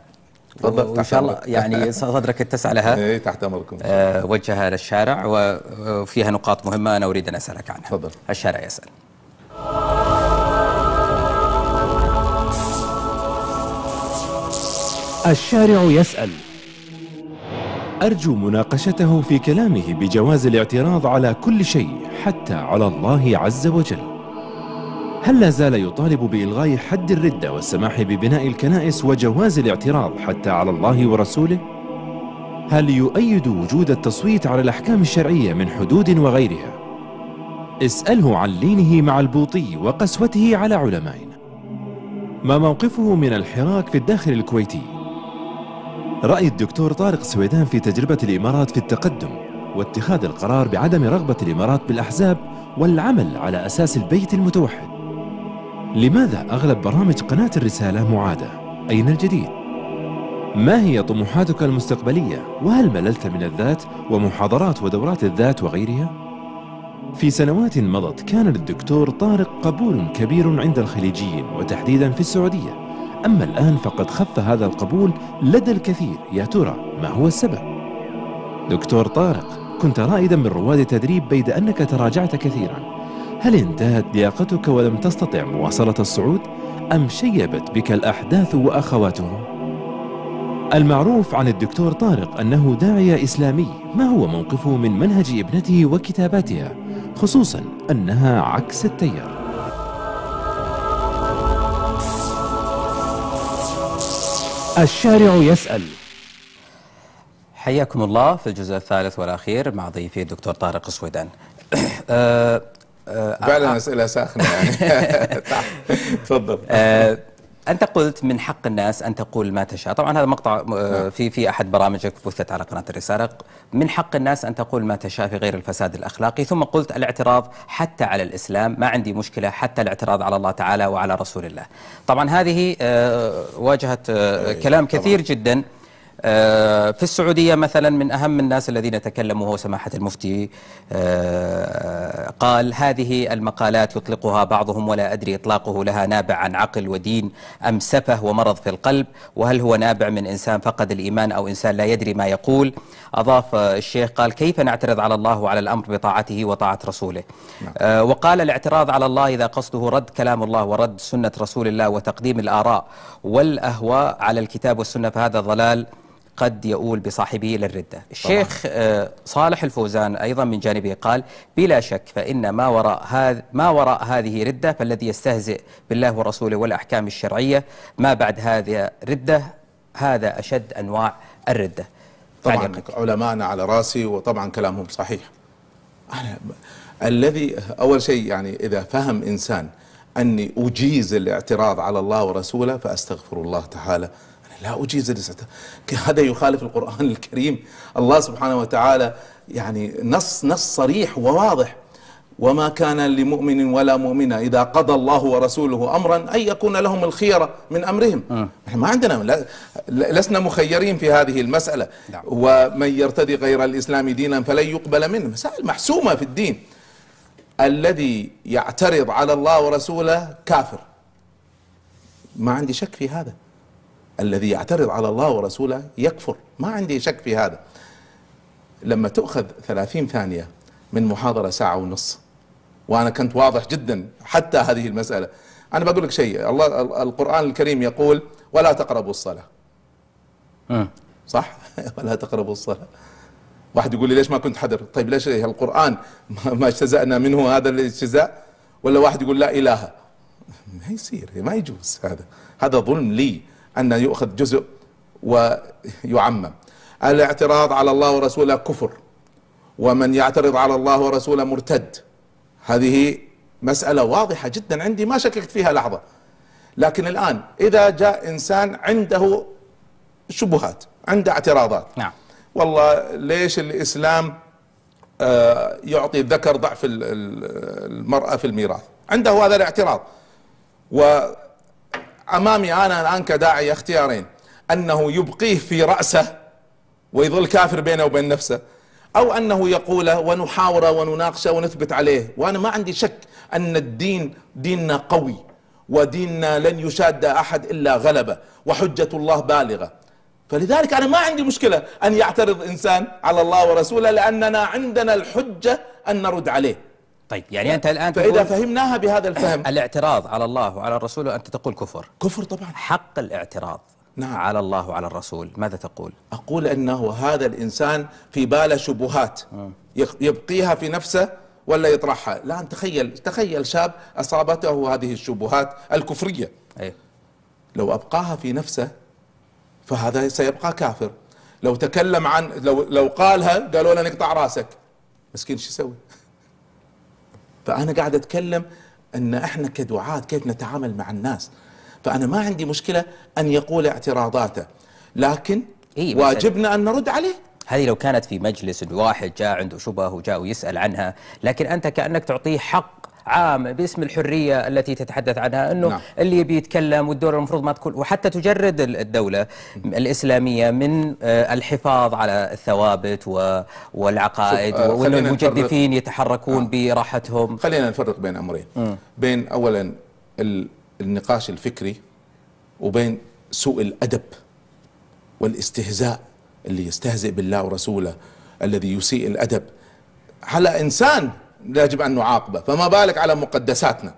تفضل ان شاء الله يعني صدرك اتسع لها اي تحت امركم أه وجهها للشارع وفيها آه، نقاط مهمه انا اريد ان اسالك عنها تفضل الشارع يسال الشارع يسال أرجو مناقشته في كلامه بجواز الاعتراض على كل شيء حتى على الله عز وجل هل لا زال يطالب بإلغاء حد الردة والسماح ببناء الكنائس وجواز الاعتراض حتى على الله ورسوله؟ هل يؤيد وجود التصويت على الأحكام الشرعية من حدود وغيرها؟ اسأله عن لينه مع البوطي وقسوته على علمائنا ما موقفه من الحراك في الداخل الكويتي؟ رأي الدكتور طارق سويدان في تجربة الإمارات في التقدم واتخاذ القرار بعدم رغبة الإمارات بالأحزاب والعمل على أساس البيت المتوحد لماذا أغلب برامج قناة الرسالة معادة؟ أين الجديد؟ ما هي طموحاتك المستقبلية؟ وهل مللت من الذات ومحاضرات ودورات الذات وغيرها؟ في سنوات مضت كان للدكتور طارق قبول كبير عند الخليجيين وتحديدا في السعوديه أما الآن فقد خف هذا القبول لدى الكثير يا ترى ما هو السبب؟ دكتور طارق كنت رائدا من رواد التدريب بيد أنك تراجعت كثيرا هل انتهت لياقتك ولم تستطع مواصلة الصعود؟ أم شيبت بك الأحداث وأخواته؟ المعروف عن الدكتور طارق أنه داعية إسلامي ما هو موقفه من منهج ابنته وكتاباتها خصوصا أنها عكس التيار الشارع يسأل حياكم الله في الجزء الثالث والأخير مع ضيفي الدكتور طارق السويدان فعلا آه، آه، آه، أسئلة ساخنة يعني تفضل انت قلت من حق الناس ان تقول ما تشاء، طبعا هذا مقطع آه، نعم. في في احد برامجك بثت على قناه الرساله، من حق الناس ان تقول ما تشاء في غير الفساد الاخلاقي، ثم قلت الاعتراض حتى على الاسلام، ما عندي مشكله حتى الاعتراض على الله تعالى وعلى رسول الله. طبعا هذه آه، واجهت آه، إيه، كلام كثير جدا في السعودية مثلا من أهم الناس الذين تكلموا هو سماحة المفتي قال هذه المقالات يطلقها بعضهم ولا أدري إطلاقه لها نابع عن عقل ودين أم سفه ومرض في القلب وهل هو نابع من إنسان فقد الإيمان أو إنسان لا يدري ما يقول أضاف الشيخ قال كيف نعترض على الله وعلى الأمر بطاعته وطاعة رسوله نعم. آه وقال الاعتراض على الله إذا قصده رد كلام الله ورد سنة رسول الله وتقديم الآراء والأهواء على الكتاب والسنة فهذا ضلال قد يؤول بصاحبه للردة الشيخ آه، صالح الفوزان أيضا من جانبه قال بلا شك فإن ما وراء, هذ ما وراء هذه ردة فالذي يستهزئ بالله ورسوله والأحكام الشرعية ما بعد هذه ردة هذا أشد أنواع الردة طبعا علماءنا على راسي وطبعا كلامهم صحيح أنا الذي أول شيء يعني إذا فهم إنسان أني أجيز الاعتراض على الله ورسوله فأستغفر الله تعالى لا أجيز لسته هذا يخالف القرآن الكريم الله سبحانه وتعالى يعني نص نص صريح وواضح وما كان لمؤمن ولا مؤمنة إذا قضى الله ورسوله أمرا أن يكون لهم الخيرة من أمرهم آه. نحن ما عندنا لسنا مخيرين في هذه المسألة دعم. ومن يرتدي غير الإسلام دينا فلن يقبل منه مسائل محسومة في الدين الذي يعترض على الله ورسوله كافر ما عندي شك في هذا الذي يعترض على الله ورسوله يكفر ما عندي شك في هذا لما تؤخذ ثلاثين ثانية من محاضرة ساعة ونص وأنا كنت واضح جدا حتى هذه المسألة أنا بقول لك شيء الله القرآن الكريم يقول ولا تقربوا الصلاة أه. صح ولا تقربوا الصلاة واحد يقول لي ليش ما كنت حذر طيب ليش القرآن ما اجتزأنا منه هذا الاجتزاء ولا واحد يقول لا إله ما يصير ما يجوز هذا هذا ظلم لي أن يؤخذ جزء ويعمم الاعتراض على الله ورسوله كفر ومن يعترض على الله ورسوله مرتد هذه مسألة واضحة جدا عندي ما شككت فيها لحظة لكن الآن إذا جاء إنسان عنده شبهات عنده اعتراضات نعم والله ليش الإسلام آه، يعطي الذكر ضعف المرأة في الميراث عنده هذا الاعتراض و امامي انا الان كداعيه اختيارين انه يبقيه في راسه ويظل كافر بينه وبين نفسه او انه يقوله ونحاوره ونناقشه ونثبت عليه وانا ما عندي شك ان الدين ديننا قوي وديننا لن يشاد احد الا غلبه وحجه الله بالغه فلذلك انا ما عندي مشكله ان يعترض انسان على الله ورسوله لاننا عندنا الحجه ان نرد عليه طيب يعني انت الان فاذا فهمناها بهذا الفهم الاعتراض على الله وعلى الرسول وانت تقول كفر كفر طبعا حق الاعتراض نعم على الله وعلى الرسول ماذا تقول اقول انه هذا الانسان في باله شبهات يبقيها في نفسه ولا يطرحها الان تخيل تخيل شاب اصابته هذه الشبهات الكفريه أي. لو ابقاها في نفسه فهذا سيبقى كافر لو تكلم عن لو لو قالها قالوا له نقطع راسك مسكين شو يسوي فانا قاعد اتكلم ان احنا كدعاة كيف نتعامل مع الناس فانا ما عندي مشكله ان يقول اعتراضاته لكن إيه واجبنا ان نرد عليه هذه لو كانت في مجلس واحد جاء عنده شبهه وجاء ويسال عنها لكن انت كانك تعطيه حق عام باسم الحريه التي تتحدث عنها انه نعم. اللي بيتكلم والدوله المفروض ما تكون وحتى تجرد الدوله الاسلاميه من آه، الحفاظ على الثوابت والعقائد آه، وان المجدفين يتحركون آه. براحتهم خلينا نفرق بين امرين م. بين اولا النقاش الفكري وبين سوء الادب والاستهزاء اللي يستهزئ بالله ورسوله الذي يسيء الادب على انسان لا يجب أن نعاقبه فما بالك على مقدساتنا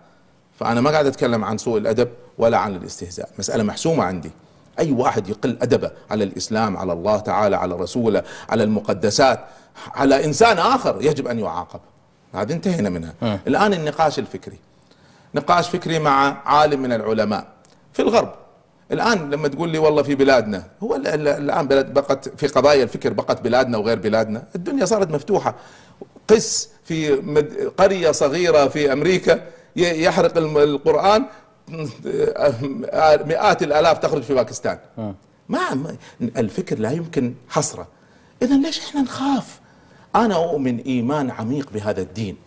فأنا ما قاعد أتكلم عن سوء الأدب ولا عن الاستهزاء مسألة محسومة عندي أي واحد يقل أدبه على الإسلام على الله تعالى على رسوله على المقدسات على إنسان آخر يجب أن يعاقب هذه انتهينا منها أه. الآن النقاش الفكري نقاش فكري مع عالم من العلماء في الغرب الآن لما تقول لي والله في بلادنا هو الآن بلد بقت في قضايا الفكر بقت بلادنا وغير بلادنا الدنيا صارت مفتوحة قس في قرية صغيرة في أمريكا يحرق القرآن مئات الآلاف تخرج في باكستان آه. ما الفكر لا يمكن حصره إذا ليش إحنا نخاف أنا أؤمن إيمان عميق بهذا الدين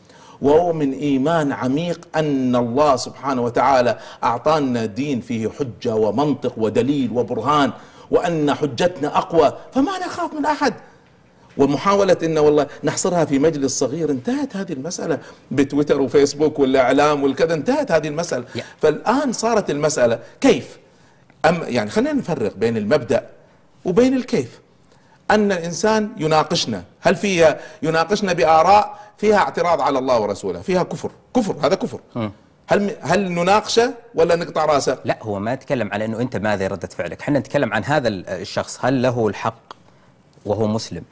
وأؤمن إيمان عميق أن الله سبحانه وتعالى أعطانا دين فيه حجة ومنطق ودليل وبرهان وأن حجتنا أقوى فما نخاف من أحد ومحاولة أن والله نحصرها في مجلس صغير انتهت هذه المسألة بتويتر وفيسبوك والإعلام والكذا انتهت هذه المسألة فالآن صارت المسألة كيف أم يعني خلينا نفرق بين المبدأ وبين الكيف أن الإنسان يناقشنا هل فيها يناقشنا بآراء فيها اعتراض على الله ورسوله فيها كفر كفر هذا كفر هل هل نناقشه ولا نقطع راسه؟ لا هو ما يتكلم على انه انت ماذا رده فعلك، احنا نتكلم عن هذا الشخص هل له الحق وهو مسلم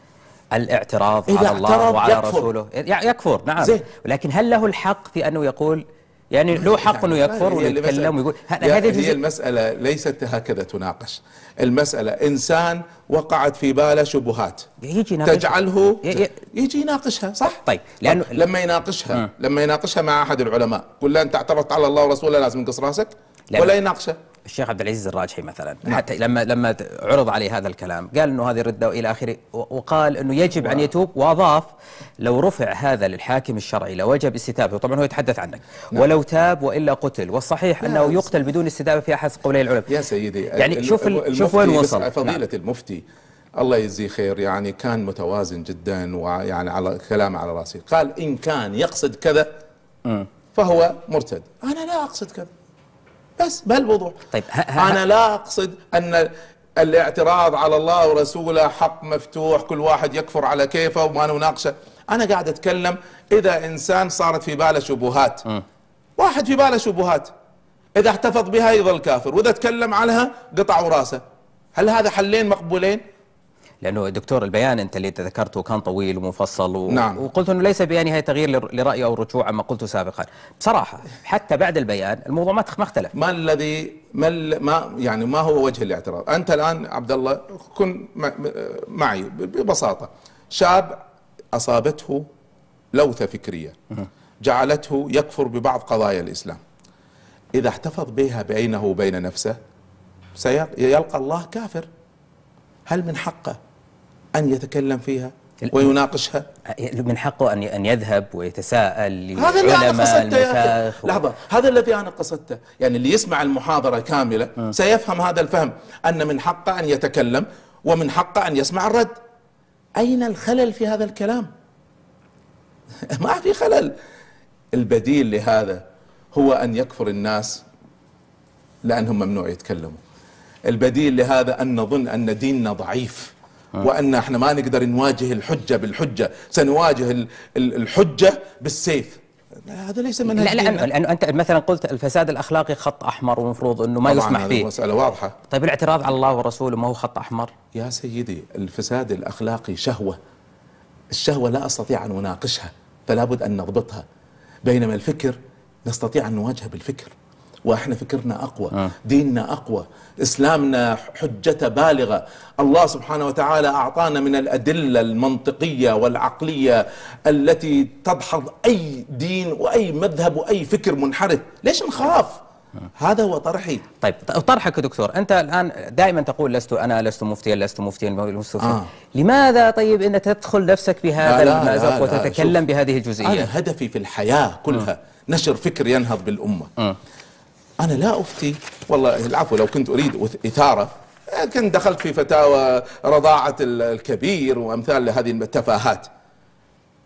الاعتراض على الله وعلى يكفر. رسوله يعني يكفر نعم زي. ولكن هل له الحق في أنه يقول يعني له حق أنه يكفر ويتكلم ويقول هذه هي المسألة ليست هكذا تناقش المسألة إنسان وقعت في باله شبهات يجي يناقشها تجعله يجي يناقشها صح طيب, طيب، لأنه طيب، لما يناقشها م. لما يناقشها مع أحد العلماء قل له أنت اعترضت على الله ورسوله لازم تقص راسك ولا يناقشها الشيخ عبد العزيز الراجحي مثلا نعم. حتى لما لما عرض عليه هذا الكلام قال انه هذه رده والى اخره وقال انه يجب و... ان يتوب واضاف لو رفع هذا للحاكم الشرعي لوجب استتابته طبعا هو يتحدث عنك نعم. ولو تاب والا قتل والصحيح انه يقتل بدون استتابه في احد قولي العلماء يا سيدي يعني شوف شوف وين وصل آه، فضيله نعم. المفتي الله يجزيه خير يعني كان متوازن جدا ويعني على كلام على راسي قال ان كان يقصد كذا م. فهو مرتد انا لا اقصد كذا بس بهالوضوح طيب ها ها انا لا اقصد ان الاعتراض على الله ورسوله حق مفتوح كل واحد يكفر على كيفه وما نناقشه انا قاعد اتكلم اذا انسان صارت في باله شبهات واحد في باله شبهات اذا احتفظ بها يظل كافر واذا تكلم عنها قطعوا راسه هل هذا حلين مقبولين لانه دكتور البيان انت اللي ذكرته كان طويل ومفصل و... نعم. وقلت انه ليس بانهاء تغيير لراي او رجوع عما قلت سابقا بصراحه حتى بعد البيان الموضوع ما اختلف ما الذي ما, ما يعني ما هو وجه الاعتراض انت الان عبد الله كن معي ببساطه شاب اصابته لوثه فكريه جعلته يكفر ببعض قضايا الاسلام اذا احتفظ بها بينه وبين نفسه سيلقى الله كافر هل من حقه أن يتكلم فيها ويناقشها أه، من حقه أن أن يذهب ويتساءل هذا اللي أنا قصدته يا أخي لحظة هذا الذي أنا قصدته يعني اللي يسمع المحاضرة كاملة آه. سيفهم هذا الفهم أن من حقه أن يتكلم ومن حقه أن يسمع الرد أين الخلل في هذا الكلام ما في خلل البديل لهذا هو أن يكفر الناس لأنهم ممنوع يتكلموا البديل لهذا أن نظن أن ديننا ضعيف آه. وان احنا ما نقدر نواجه الحجه بالحجه سنواجه الحجه بالسيف هذا ليس من لا لا لانه انت مثلا قلت الفساد الاخلاقي خط احمر ومفروض انه ما يسمح فيه مساله واضحه طيب الاعتراض على الله ورسوله ما هو خط احمر يا سيدي الفساد الاخلاقي شهوه الشهوه لا استطيع ان اناقشها فلا بد ان نضبطها بينما الفكر نستطيع ان نواجهه بالفكر واحنا فكرنا اقوى آه. ديننا اقوى اسلامنا حجته بالغه الله سبحانه وتعالى اعطانا من الادله المنطقيه والعقليه التي تدحض اي دين واي مذهب واي فكر منحرف ليش نخاف آه. هذا هو طرحي طيب طرحك دكتور انت الان دائما تقول لست انا لست مفتيا لست مفتيا آه. لماذا طيب انك تدخل نفسك بهذا المازق وتتكلم بهذه الجزئيه انا هدفي في الحياه كلها م. آه. نشر فكر ينهض بالامه م. آه. أنا لا أفتي والله العفو لو كنت أريد إثارة كنت دخلت في فتاوى رضاعة الكبير وأمثال هذه التفاهات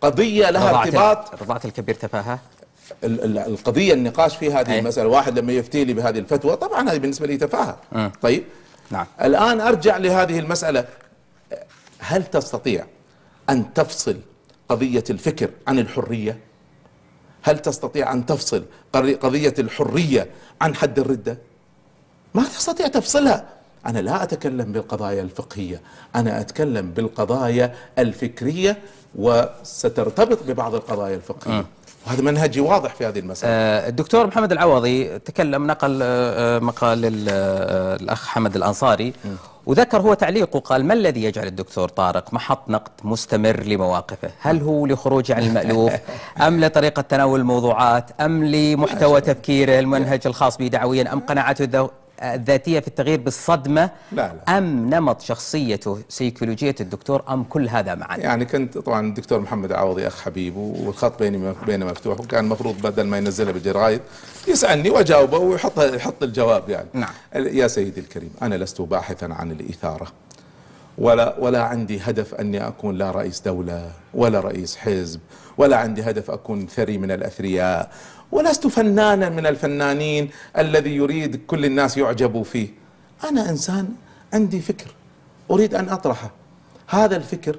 قضية لها رضاعت ارتباط رضاعة الكبير تفاهة القضية النقاش في هذه أيه؟ المسألة واحد لما يفتي لي بهذه الفتوى طبعا هذه بالنسبة لي تفاهة طيب نعم. الآن أرجع لهذه المسألة هل تستطيع أن تفصل قضية الفكر عن الحرية هل تستطيع أن تفصل قضية الحرية عن حد الردة؟ ما تستطيع تفصلها أنا لا أتكلم بالقضايا الفقهية أنا أتكلم بالقضايا الفكرية وسترتبط ببعض القضايا الفقهية أه. وهذا منهجي واضح في هذه المسألة أه الدكتور محمد العوضي تكلم نقل آه، مقال آه، الأخ حمد الأنصاري أه. وذكر هو تعليقه قال ما الذي يجعل الدكتور طارق محط نقد مستمر لمواقفه هل هو لخروجه عن المألوف أم لطريقة تناول الموضوعات أم لمحتوى تفكيره المنهج الخاص به دعويا أم قناعاته الذاتية في التغيير بالصدمة لا لا. أم نمط شخصيته سيكولوجية الدكتور أم كل هذا معا يعني كنت طبعا الدكتور محمد عوضي أخ حبيب والخط بيني بينه مفتوح وكان المفروض بدل ما ينزلها بالجرايد يسألني وأجاوبه ويحط يحط الجواب يعني نعم. يا سيدي الكريم أنا لست باحثا عن الإثارة ولا ولا عندي هدف اني اكون لا رئيس دوله ولا رئيس حزب ولا عندي هدف اكون ثري من الاثرياء ولست فنانا من الفنانين الذي يريد كل الناس يعجبوا فيه أنا إنسان عندي فكر أريد أن أطرحه هذا الفكر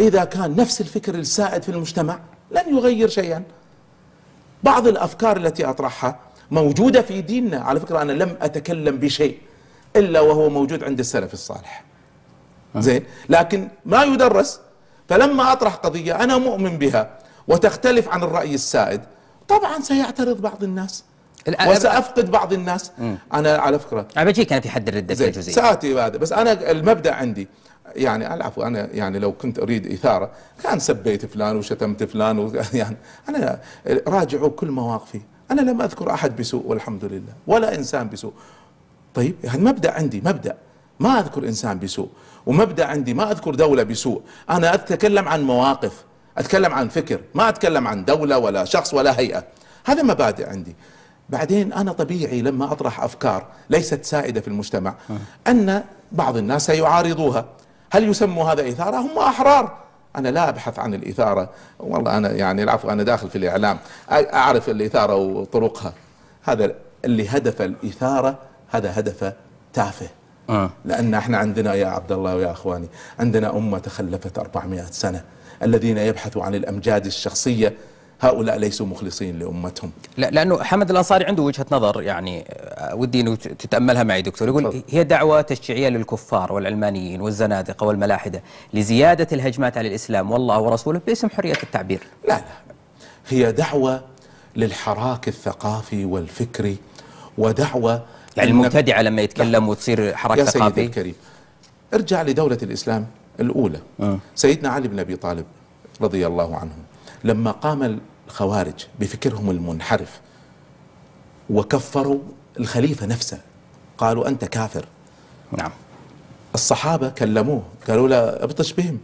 إذا كان نفس الفكر السائد في المجتمع لن يغير شيئا بعض الأفكار التي أطرحها موجودة في ديننا على فكرة أنا لم أتكلم بشيء إلا وهو موجود عند السلف الصالح أه. زين لكن ما يدرس فلما أطرح قضية أنا مؤمن بها وتختلف عن الرأي السائد طبعا سيعترض بعض الناس وسافقد بعض الناس مم. انا على فكره انا بجيك انا في حد الرده في ساعتي ساتي هذا بس انا المبدا عندي يعني العفو انا يعني لو كنت اريد اثاره كان سبيت فلان وشتمت فلان و يعني انا راجعوا كل مواقفي انا لم اذكر احد بسوء والحمد لله ولا انسان بسوء طيب يعني مبدا عندي مبدا ما اذكر انسان بسوء ومبدا عندي ما اذكر دوله بسوء انا اتكلم عن مواقف اتكلم عن فكر ما اتكلم عن دوله ولا شخص ولا هيئه هذا مبادئ عندي بعدين انا طبيعي لما اطرح افكار ليست سائده في المجتمع آه. ان بعض الناس سيعارضوها هل يسموا هذا اثاره هم احرار انا لا ابحث عن الاثاره والله انا يعني العفو انا داخل في الاعلام اعرف الاثاره وطرقها هذا اللي هدف الاثاره هذا هدف تافه أه. لان احنا عندنا يا عبد الله ويا اخواني عندنا امه تخلفت 400 سنه الذين يبحثوا عن الأمجاد الشخصية هؤلاء ليسوا مخلصين لأمتهم لا لأنه حمد الأنصاري عنده وجهة نظر يعني آه، ودي أنه تتأملها معي دكتور يقول هي دعوة تشجيعية للكفار والعلمانيين والزنادقة والملاحدة لزيادة الهجمات على الإسلام والله ورسوله باسم حرية التعبير لا لا هي دعوة للحراك الثقافي والفكري ودعوة يعني المبتدعة لما يتكلم وتصير حراك يا ثقافي يا سيدي الكريم ارجع لدولة الإسلام الأولى آه. سيدنا علي بن أبي طالب رضي الله عنه لما قام الخوارج بفكرهم المنحرف وكفروا الخليفة نفسه قالوا أنت كافر نعم الصحابة كلموه قالوا له ابطش بهم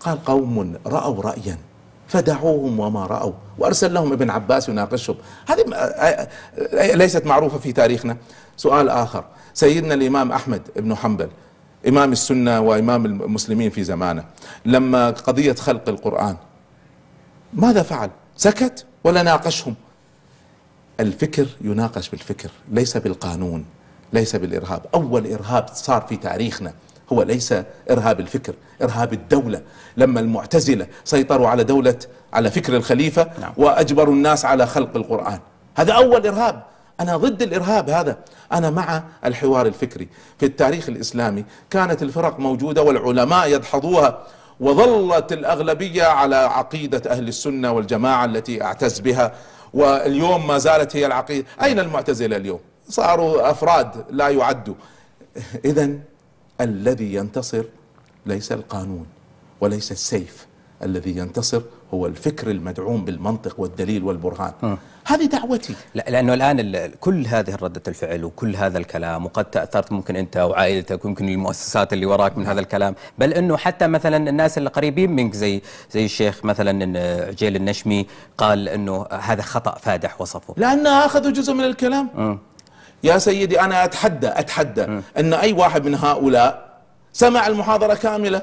قال قوم رأوا رأيا فدعوهم وما رأوا وأرسل لهم ابن عباس يناقشهم هذه ليست معروفة في تاريخنا سؤال آخر سيدنا الإمام أحمد بن حنبل إمام السنة وإمام المسلمين في زمانه لما قضية خلق القرآن ماذا فعل سكت ولا ناقشهم الفكر يناقش بالفكر ليس بالقانون ليس بالإرهاب أول إرهاب صار في تاريخنا هو ليس إرهاب الفكر إرهاب الدولة لما المعتزلة سيطروا على دولة على فكر الخليفة نعم. وأجبروا الناس على خلق القرآن هذا أول إرهاب أنا ضد الإرهاب هذا أنا مع الحوار الفكري في التاريخ الإسلامي كانت الفرق موجودة والعلماء يدحضوها وظلت الأغلبية على عقيدة أهل السنة والجماعة التي أعتز بها واليوم ما زالت هي العقيدة أين المعتزلة اليوم صاروا أفراد لا يعدوا إذا الذي ينتصر ليس القانون وليس السيف الذي ينتصر هو الفكر المدعوم بالمنطق والدليل والبرهان آه. هذه دعوتي لا لانه الان كل هذه رده الفعل وكل هذا الكلام وقد تاثرت ممكن انت وعائلتك ويمكن المؤسسات اللي وراك من نعم. هذا الكلام بل انه حتى مثلا الناس اللي قريبين منك زي زي الشيخ مثلا عجيل النشمي قال انه هذا خطا فادح وصفه لانه اخذوا جزء من الكلام م. يا سيدي انا اتحدى اتحدى م. ان اي واحد من هؤلاء سمع المحاضره كامله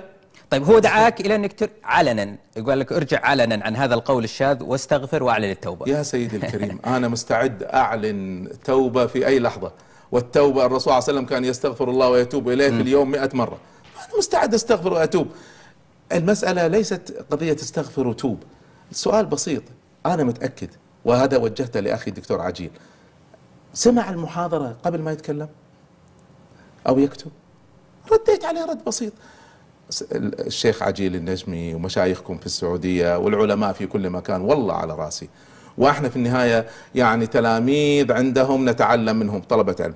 طيب هو دعاك الى انك تر... علنا يقول لك ارجع علنا عن هذا القول الشاذ واستغفر واعلن التوبه يا سيدي الكريم انا مستعد اعلن توبه في اي لحظه والتوبه الرسول صلى الله عليه وسلم كان يستغفر الله ويتوب اليه في اليوم 100 مره انا مستعد استغفر واتوب المساله ليست قضيه استغفر وتوب السؤال بسيط انا متاكد وهذا وجهته لاخي الدكتور عجيل سمع المحاضره قبل ما يتكلم او يكتب رديت عليه رد بسيط الشيخ عجيل النجمي ومشايخكم في السعودية والعلماء في كل مكان والله على راسي واحنا في النهاية يعني تلاميذ عندهم نتعلم منهم طلبة علم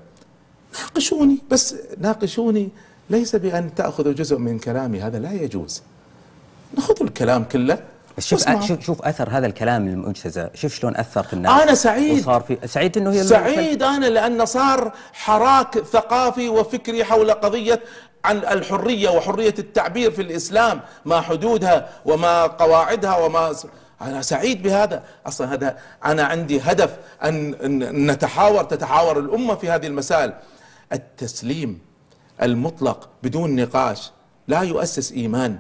ناقشوني بس ناقشوني ليس بأن تأخذوا جزء من كلامي هذا لا يجوز ناخذ الكلام كله بس شوف أ... شوف اثر هذا الكلام المجتزى، شوف شلون اثر في الناس انا سعيد وصار في سعيد انه هي سعيد انا لانه صار حراك ثقافي وفكري حول قضيه عن الحرية وحرية التعبير في الإسلام ما حدودها وما قواعدها وما أنا سعيد بهذا أصلا هذا أنا عندي هدف أن نتحاور تتحاور الأمة في هذه المسائل التسليم المطلق بدون نقاش لا يؤسس إيمان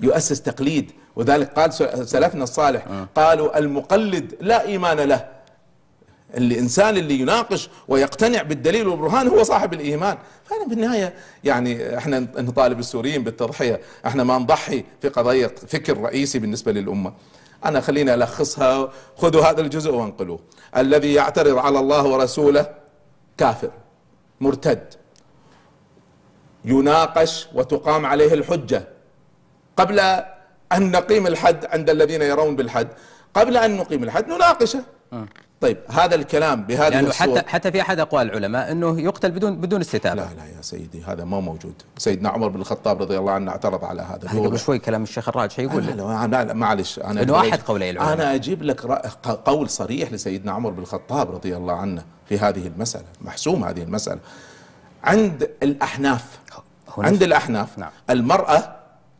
يؤسس تقليد وذلك قال سلفنا الصالح آه. قالوا المقلد لا إيمان له الإنسان اللي يناقش ويقتنع بالدليل والبرهان هو صاحب الإيمان فأنا بالنهاية يعني احنا نطالب السوريين بالتضحية احنا ما نضحي في قضية فكر رئيسي بالنسبة للأمة أنا خليني ألخصها خذوا هذا الجزء وانقلوه الذي يعترض على الله ورسوله كافر مرتد يناقش وتقام عليه الحجة قبل أن نقيم الحد عند الذين يرون بالحد قبل أن نقيم الحد نناقشه آه. طيب هذا الكلام بهذه يعني حتى حتى في احد اقوال العلماء انه يقتل بدون بدون استتابه لا لا يا سيدي هذا ما موجود سيدنا عمر بن الخطاب رضي الله عنه اعترض على هذا قبل شوي كلام الشيخ الراجح يقول يقول لا لا معلش انا انه احد قولي العلماء انا اجيب لك قول صريح لسيدنا عمر بن الخطاب رضي الله عنه في هذه المساله محسوم هذه المساله عند الاحناف عند الاحناف نعم. المراه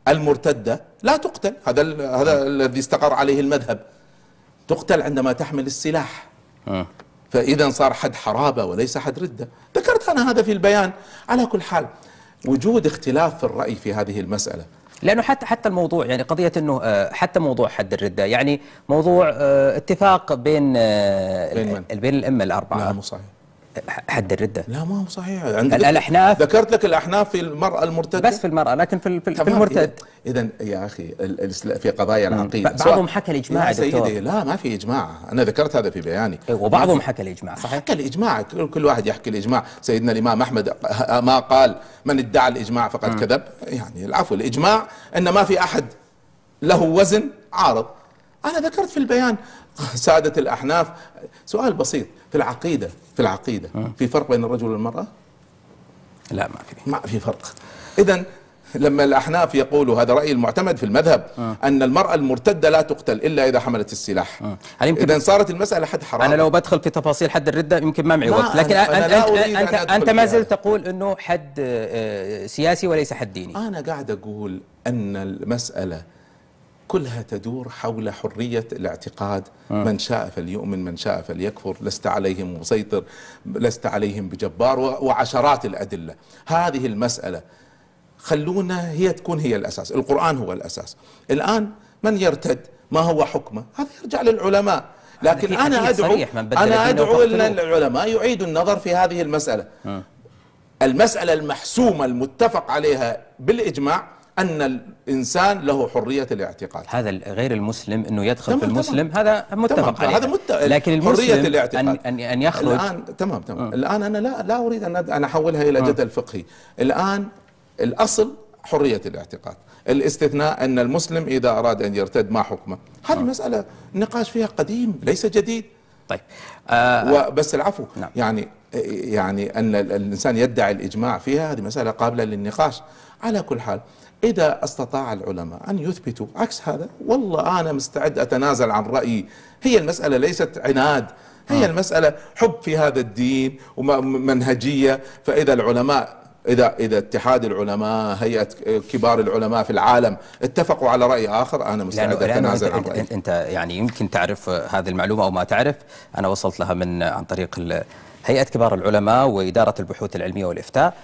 المرتده لا تقتل هذا هذا الذي استقر عليه المذهب تقتل عندما تحمل السلاح آه. فاذا صار حد حرابه وليس حد رده ذكرت انا هذا في البيان على كل حال وجود اختلاف في الراي في هذه المساله لانه حتى حتى الموضوع يعني قضيه انه آه، حتى موضوع حد الرده يعني موضوع آه، اتفاق بين بين, من؟ بين الائمه الاربعه نعم صحيح حد الرده لا ما هو صحيح عندك الاحناف ذكرت لك الاحناف في المراه المرتده بس في المراه لكن في, في المرتد اذا يا اخي في قضايا العقيده بعضهم حكى الاجماع يا سيدي لا ما في اجماع انا ذكرت هذا في بياني إيه، وبعضهم حكى الاجماع صحيح حكى الاجماع كل واحد يحكي الاجماع سيدنا الامام احمد ما قال من ادعى الاجماع فقد م. كذب يعني العفو الاجماع ان ما في احد له وزن عارض انا ذكرت في البيان ساده الاحناف سؤال بسيط في العقيدة في العقيدة في فرق بين الرجل والمرأة لا ما في ما في فرق إذا لما الأحناف يقولوا هذا رأي المعتمد في المذهب آه. أن المرأة المرتدة لا تقتل إلا إذا حملت السلاح آه. إذا صارت المسألة حد حرام أنا لو بدخل في تفاصيل حد الردة يمكن ما معي وقت لكن أنا أنا أنا أنا أنت, أنت, أنت ما زلت تقول أنه حد آه، آه، سياسي وليس حد ديني أنا قاعد أقول أن المسألة كلها تدور حول حرية الاعتقاد آه. من شاء فليؤمن من شاء فليكفر لست عليهم مسيطر لست عليهم بجبار وعشرات الأدلة هذه المسألة خلونا هي تكون هي الأساس القرآن هو الأساس الآن من يرتد ما هو حكمه هذا يرجع للعلماء لكن أنا أدعو أنا أدعو العلماء يعيدوا النظر في هذه المسألة آه. المسألة المحسومة المتفق عليها بالإجماع أن الإنسان له حرية الاعتقاد هذا غير المسلم أنه يدخل في المسلم تمام هذا متفق عليه هذا مت... لكن المسلم حرية الاعتقاد أن, أن يخرج الآن تمام تمام م. آه. الآن أنا لا, لا أريد أن أن أحولها إلى آه. جدل فقهي الآن الأصل حرية الاعتقاد الاستثناء أن المسلم إذا أراد أن يرتد ما حكمه هذه آه. مسألة نقاش فيها قديم ليس جديد طيب آه بس العفو نعم. يعني يعني أن الإنسان يدعي الإجماع فيها هذه مسألة قابلة للنقاش على كل حال إذا استطاع العلماء أن يثبتوا عكس هذا والله أنا مستعد أتنازل عن رأيي هي المسألة ليست عناد هي آه. المسألة حب في هذا الدين ومنهجية فإذا العلماء إذا إذا اتحاد العلماء هيئة كبار العلماء في العالم اتفقوا على رأي آخر أنا مستعد أتنازل عن رأيي أنت يعني يمكن تعرف هذه المعلومة أو ما تعرف أنا وصلت لها من عن طريق هيئة كبار العلماء وإدارة البحوث العلمية والإفتاء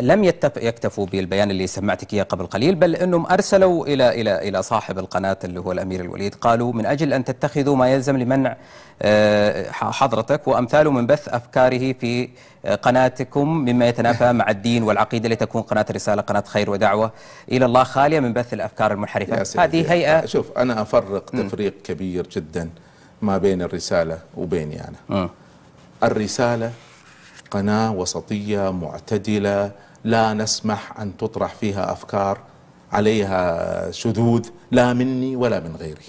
لم يكتفوا بالبيان اللي سمعتك اياه قبل قليل بل انهم ارسلوا الى الى الى صاحب القناه اللي هو الامير الوليد قالوا من اجل ان تتخذوا ما يلزم لمنع آه، حضرتك وامثاله من بث افكاره في آه، قناتكم مما يتنافى مع الدين والعقيده لتكون قناه الرساله قناه خير ودعوه الى الله خاليه من بث الافكار المنحرفه هذه هيئه شوف انا افرق تفريق كبير جدا ما بين الرساله وبيني انا انا الرساله قناة وسطية معتدلة لا نسمح أن تطرح فيها أفكار عليها شذوذ لا مني ولا من غيري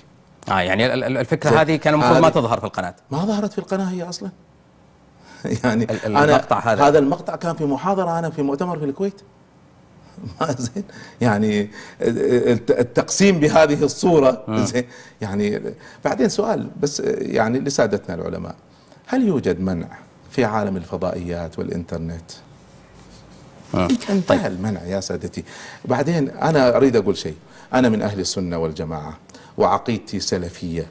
آه يعني الفكرة هذه كان المفروض ما تظهر في القناة ما ظهرت في القناة هي أصلا يعني المقطع أنا هذا هذا المقطع كان في محاضرة أنا في مؤتمر في الكويت ما زين يعني التقسيم بهذه الصورة زين يعني بعدين سؤال بس يعني لسادتنا العلماء هل يوجد منع في عالم الفضائيات والإنترنت آه. انتهى طيب. المنع يا سادتي بعدين أنا أريد أقول شيء أنا من أهل السنة والجماعة وعقيدتي سلفية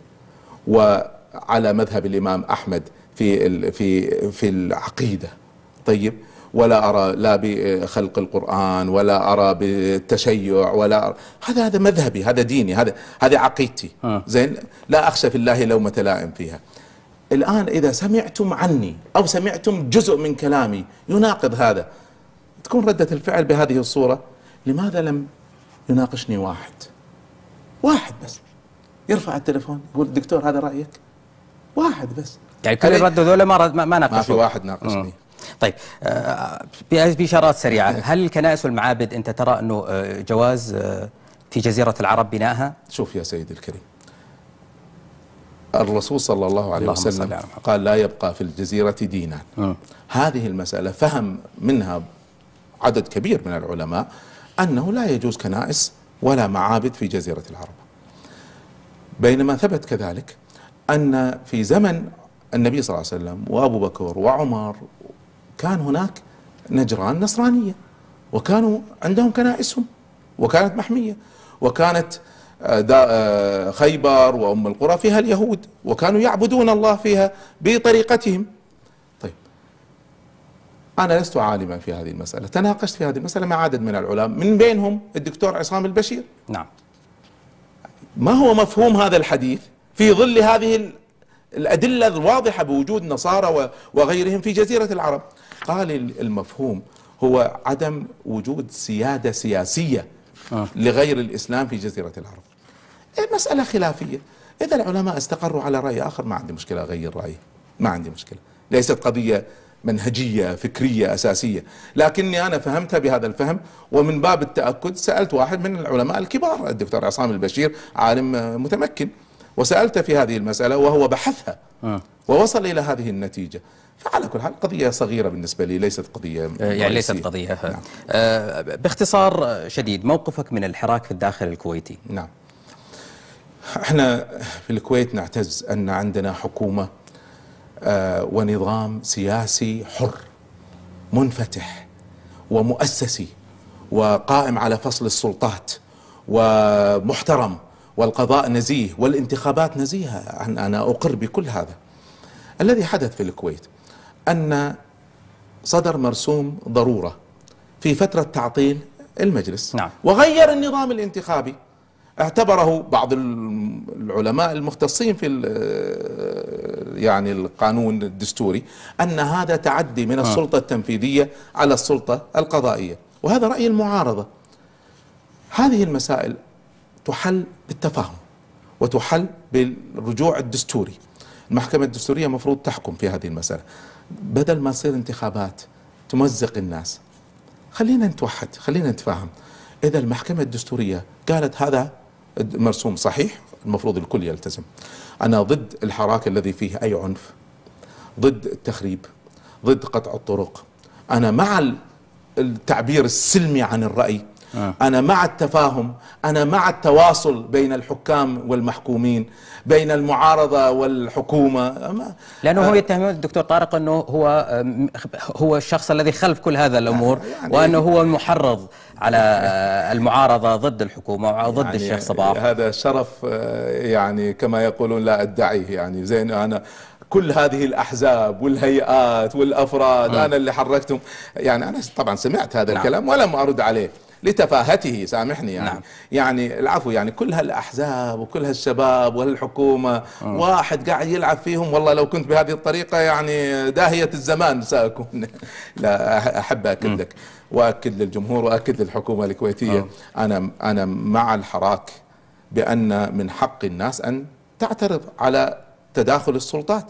وعلى مذهب الإمام أحمد في في في العقيدة طيب ولا أرى لا بخلق القرآن ولا أرى بالتشيع ولا أرى هذا هذا مذهبي هذا ديني هذا هذه عقيدتي آه. زين لا أخشى في الله لومة لائم فيها الآن إذا سمعتم عني أو سمعتم جزء من كلامي يناقض هذا تكون ردة الفعل بهذه الصورة لماذا لم يناقشني واحد واحد بس يرفع التلفون يقول دكتور هذا رأيك واحد بس يعني كل الرد ذولا ما رد ما ناقشوا ما في واحد ناقشني طيب آه، بإشارات سريعة هل الكنائس والمعابد أنت ترى أنه آه، جواز آه، في جزيرة العرب بنائها؟ شوف يا سيدي الكريم الرسول صلى الله عليه وسلم على قال لا يبقى في الجزيرة دينان آه. هذه المسألة فهم منها عدد كبير من العلماء أنه لا يجوز كنائس ولا معابد في جزيرة العرب بينما ثبت كذلك أن في زمن النبي صلى الله عليه وسلم وأبو بكر وعمر كان هناك نجران نصرانية وكانوا عندهم كنائسهم وكانت محمية وكانت آه، خيبر وأم القرى فيها اليهود وكانوا يعبدون الله فيها بطريقتهم طيب أنا لست عالما في هذه المسألة تناقشت في هذه المسألة مع عدد من العلماء من بينهم الدكتور عصام البشير نعم ما هو مفهوم هذا الحديث في ظل هذه الأدلة الواضحة بوجود نصارى وغيرهم في جزيرة العرب قال المفهوم هو عدم وجود سيادة سياسية آه. لغير الإسلام في جزيرة العرب إيه، مسألة خلافية إذا العلماء استقروا على رأي آخر ما عندي مشكلة أغير رأيي ما عندي مشكلة ليست قضية منهجية فكرية أساسية لكني أنا فهمتها بهذا الفهم ومن باب التأكد سألت واحد من العلماء الكبار الدكتور عصام البشير عالم متمكن وسألته في هذه المسألة وهو بحثها آه. ووصل إلى هذه النتيجة فعلى كل حال قضية صغيرة بالنسبة لي ليست قضية آه، يعني رئيسية. ليست قضية نعم. آه، باختصار شديد موقفك من الحراك في الداخل الكويتي نعم احنا في الكويت نعتز ان عندنا حكومه آه، ونظام سياسي حر منفتح ومؤسسي وقائم على فصل السلطات ومحترم والقضاء نزيه والانتخابات نزيهه انا اقر بكل هذا الذي حدث في الكويت ان صدر مرسوم ضروره في فتره تعطيل المجلس نعم. وغير النظام الانتخابي اعتبره بعض العلماء المختصين في يعني القانون الدستوري أن هذا تعدي من آه. السلطة التنفيذية على السلطة القضائية وهذا رأي المعارضة هذه المسائل تحل بالتفاهم وتحل بالرجوع الدستوري المحكمة الدستورية مفروض تحكم في هذه المسألة بدل ما تصير انتخابات تمزق الناس خلينا نتوحد خلينا نتفاهم إذا المحكمة الدستورية قالت هذا مرسوم صحيح المفروض الكل يلتزم أنا ضد الحراك الذي فيه أي عنف ضد التخريب ضد قطع الطرق أنا مع التعبير السلمي عن الرأي آه. أنا مع التفاهم أنا مع التواصل بين الحكام والمحكومين بين المعارضة والحكومة لأنه هو آه. يتهمون الدكتور طارق أنه هو آه، هو الشخص الذي خلف كل هذا الأمور يعني وأنه هو المحرض على المعارضة ضد الحكومة وضد يعني الشيخ صباح هذا شرف آه، يعني كما يقولون لا أدعيه يعني زين أنا كل هذه الاحزاب والهيئات والافراد م. انا اللي حركتهم يعني انا طبعا سمعت هذا نعم. الكلام ولم ارد عليه لتفاهته سامحني يعني نعم. يعني العفو يعني كل هالاحزاب وكل هالشباب وهالحكومه أوه. واحد قاعد يلعب فيهم والله لو كنت بهذه الطريقه يعني داهيه الزمان ساكون لا احب اكد لك واكد للجمهور واكد للحكومه الكويتيه أوه. انا انا مع الحراك بان من حق الناس ان تعترض على تداخل السلطات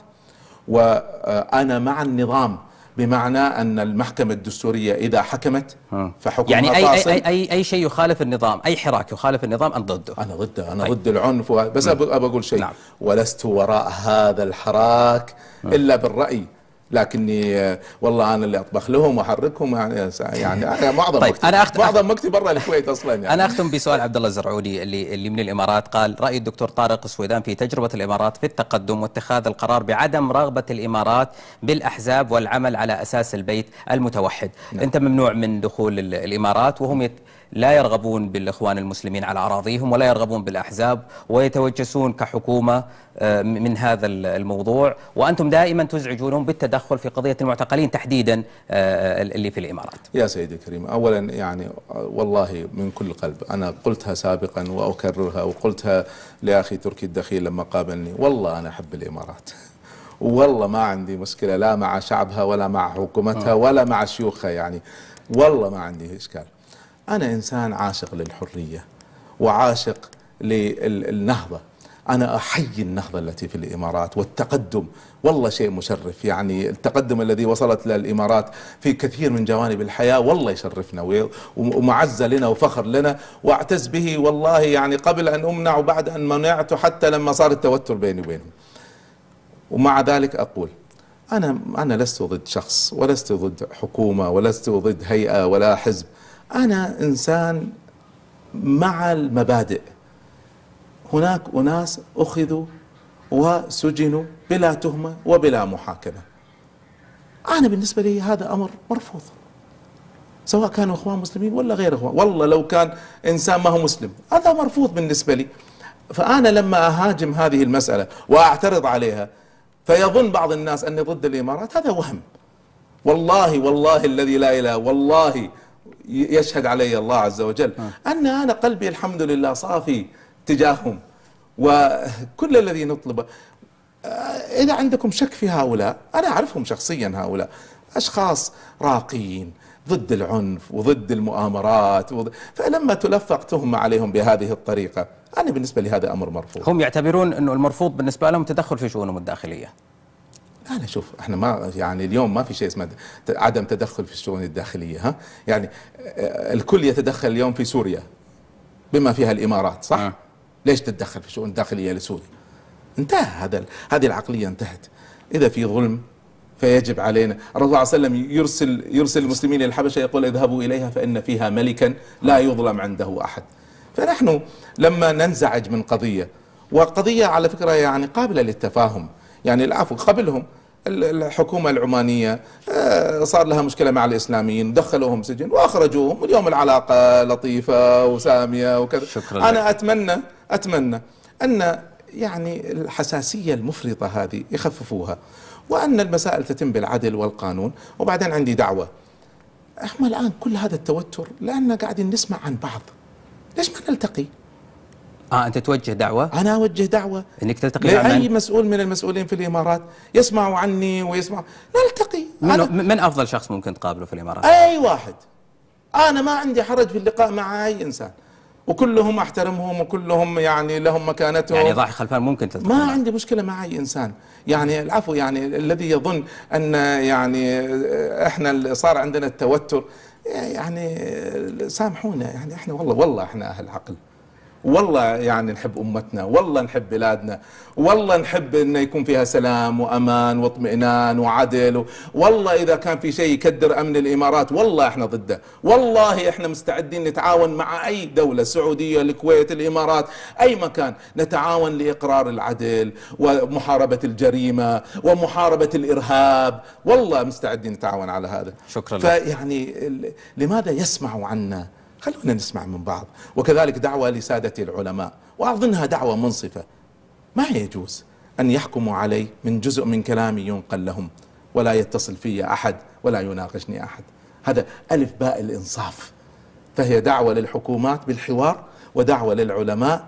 وانا مع النظام بمعنى ان المحكمه الدستوريه اذا حكمت آه. فحكمها يعني أي, أي, اي اي اي شيء يخالف النظام اي حراك يخالف النظام انا ضده انا ضده انا طيب. ضد العنف بس نعم. ابى اقول شيء نعم. ولست وراء هذا الحراك آه. الا بالراي لكني آه، والله انا اللي اطبخ لهم واحركهم يعني يعني انا معظم طيب أنا أختم معظم مكتبي برا الكويت اصلا يعني انا اختم بسؤال عبد الله الزرعولي اللي اللي من الامارات قال راي الدكتور طارق السويدان في تجربه الامارات في التقدم واتخاذ القرار بعدم رغبه الامارات بالاحزاب والعمل على اساس البيت المتوحد نعم. انت ممنوع من دخول الامارات وهم يت... لا يرغبون بالإخوان المسلمين على أراضيهم ولا يرغبون بالأحزاب ويتوجسون كحكومة آه، من هذا الموضوع وأنتم دائما تزعجونهم بالتدخل في قضية المعتقلين تحديدا آه، اللي في الإمارات يا سيدي الكريم أولا يعني آه، والله من كل قلب أنا قلتها سابقا وأكررها وقلتها لأخي تركي الدخيل لما قابلني والله أنا أحب الإمارات والله ما عندي مشكلة لا مع شعبها ولا مع حكومتها ولا مع شيوخها يعني والله ما عندي إشكال أنا إنسان عاشق للحرية وعاشق للنهضة أنا أحيي النهضة التي في الإمارات والتقدم والله شيء مشرف يعني التقدم الذي وصلت له الإمارات في كثير من جوانب الحياة والله يشرفنا ومعزة لنا وفخر لنا وأعتز به والله يعني قبل أن أمنع وبعد أن منعته حتى لما صار التوتر بيني وبينهم ومع ذلك أقول أنا أنا لست ضد شخص ولست ضد حكومة ولست ضد هيئة ولا حزب أنا إنسان مع المبادئ هناك أناس أخذوا وسجنوا بلا تهمة وبلا محاكمة أنا بالنسبة لي هذا أمر مرفوض سواء كانوا إخوان مسلمين ولا غير إخوان والله لو كان إنسان ما هو مسلم هذا مرفوض بالنسبة لي فأنا لما أهاجم هذه المسألة وأعترض عليها فيظن بعض الناس أني ضد الإمارات هذا وهم والله والله الذي لا إله والله يشهد علي الله عز وجل نعم. أن أنا قلبي الحمد لله صافي تجاههم وكل الذي نطلبه آه، إذا عندكم شك في هؤلاء أنا أعرفهم شخصيا هؤلاء أشخاص راقيين ضد العنف وضد المؤامرات وض... فلما تلفق تهم عليهم بهذه الطريقة أنا بالنسبة لي هذا أمر مرفوض هم يعتبرون أنه المرفوض بالنسبة لهم تدخل في شؤونهم الداخلية انا شوف احنا ما يعني اليوم ما في شيء اسمه عدم تدخل في الشؤون الداخليه ها يعني آه، الكل يتدخل اليوم في سوريا بما فيها الامارات صح؟ آه. ليش تتدخل في الشؤون الداخليه لسوريا؟ انتهى هذا هذه العقليه انتهت اذا في ظلم فيجب علينا الرسول صلى الله عليه وسلم يرسل يرسل المسلمين الى الحبشه يقول اذهبوا اليها فان فيها ملكا لا آه. يظلم عنده احد فنحن لما ننزعج من قضيه وقضيه على فكره يعني قابله للتفاهم يعني العفو قبلهم الحكومة العمانية آه، صار لها مشكلة مع الإسلاميين دخلوهم سجن وأخرجوهم واليوم العلاقة لطيفة وسامية وكذا شكرا أنا لك. أتمنى أتمنى أن يعني الحساسية المفرطة هذه يخففوها وأن المسائل تتم بالعدل والقانون وبعدين عندي دعوة احنا الآن كل هذا التوتر لأننا قاعدين نسمع عن بعض ليش ما نلتقي اه انت توجه دعوه؟ انا اوجه دعوه انك تلتقي لاي اي مسؤول من المسؤولين في الامارات يسمع عني ويسمع نلتقي من, من افضل شخص ممكن تقابله في الامارات؟ اي واحد انا ما عندي حرج في اللقاء مع اي انسان وكلهم احترمهم وكلهم يعني لهم مكانتهم يعني ضاحي خلفان ممكن تلتقي ما معك. عندي مشكله مع اي انسان يعني العفو يعني الذي يظن ان يعني احنا صار عندنا التوتر يعني سامحونا يعني احنا والله والله احنا اهل عقل والله يعني نحب امتنا والله نحب بلادنا والله نحب ان يكون فيها سلام وامان واطمئنان وعدل والله اذا كان في شيء يكدر امن الامارات والله احنا ضده والله احنا مستعدين نتعاون مع اي دوله السعوديه الكويت الامارات اي مكان نتعاون لاقرار العدل ومحاربه الجريمه ومحاربه الارهاب والله مستعدين نتعاون على هذا شكرا فيعني لماذا يسمع عنا خلونا نسمع من بعض وكذلك دعوة لسادة العلماء وأظنها دعوة منصفة ما يجوز أن يحكموا علي من جزء من كلامي ينقل لهم ولا يتصل في أحد ولا يناقشني أحد هذا ألف باء الإنصاف فهي دعوة للحكومات بالحوار ودعوة للعلماء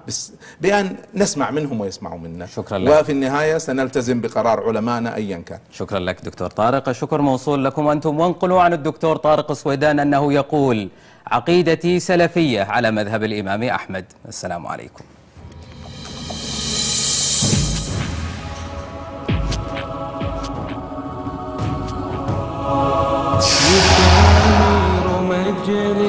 بأن نسمع منهم ويسمعوا منا شكرا لك وفي النهاية سنلتزم بقرار علمائنا أيا كان شكرا لك دكتور طارق شكر موصول لكم أنتم وانقلوا عن الدكتور طارق سويدان أنه يقول عقيدتي سلفية على مذهب الإمام أحمد السلام عليكم مجري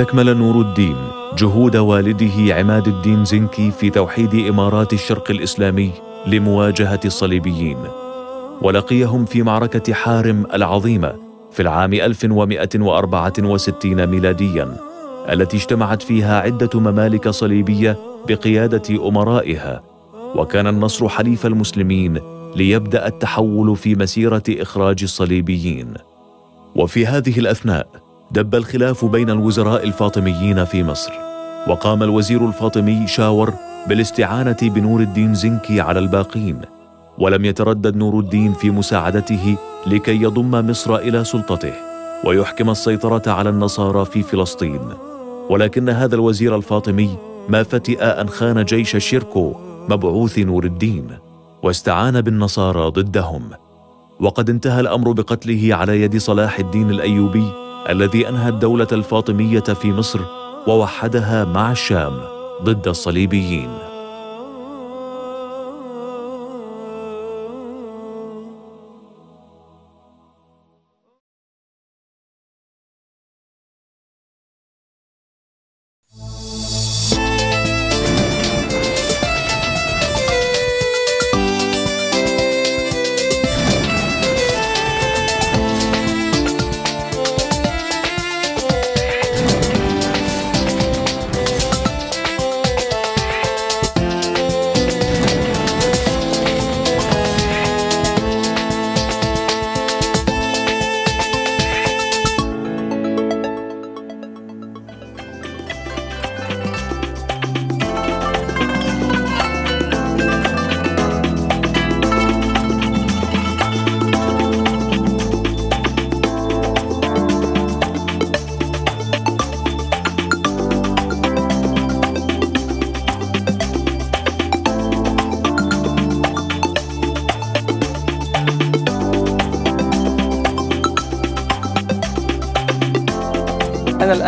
استكمل نور الدين جهود والده عماد الدين زنكي في توحيد امارات الشرق الاسلامي لمواجهه الصليبيين ولقيهم في معركه حارم العظيمه في العام 1164 ميلاديا التي اجتمعت فيها عده ممالك صليبيه بقياده امرائها وكان النصر حليف المسلمين ليبدا التحول في مسيره اخراج الصليبيين وفي هذه الاثناء دب الخلاف بين الوزراء الفاطميين في مصر وقام الوزير الفاطمي شاور بالاستعانة بنور الدين زنكي على الباقين ولم يتردد نور الدين في مساعدته لكي يضم مصر إلى سلطته ويحكم السيطرة على النصارى في فلسطين ولكن هذا الوزير الفاطمي ما فتئ أن خان جيش شيركو مبعوث نور الدين واستعان بالنصارى ضدهم وقد انتهى الأمر بقتله على يد صلاح الدين الأيوبي الذي انهى الدوله الفاطميه في مصر ووحدها مع الشام ضد الصليبيين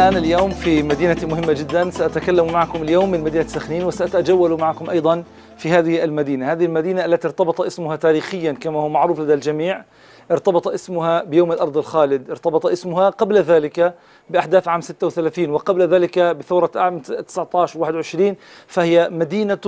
الآن اليوم في مدينة مهمة جدا سأتكلم معكم اليوم من مدينة سخنين وسأتجول معكم أيضا في هذه المدينة هذه المدينة التي ارتبط اسمها تاريخيا كما هو معروف لدى الجميع ارتبط اسمها بيوم الأرض الخالد ارتبط اسمها قبل ذلك بأحداث عام 36 وقبل ذلك بثورة عام 19 21 فهي مدينة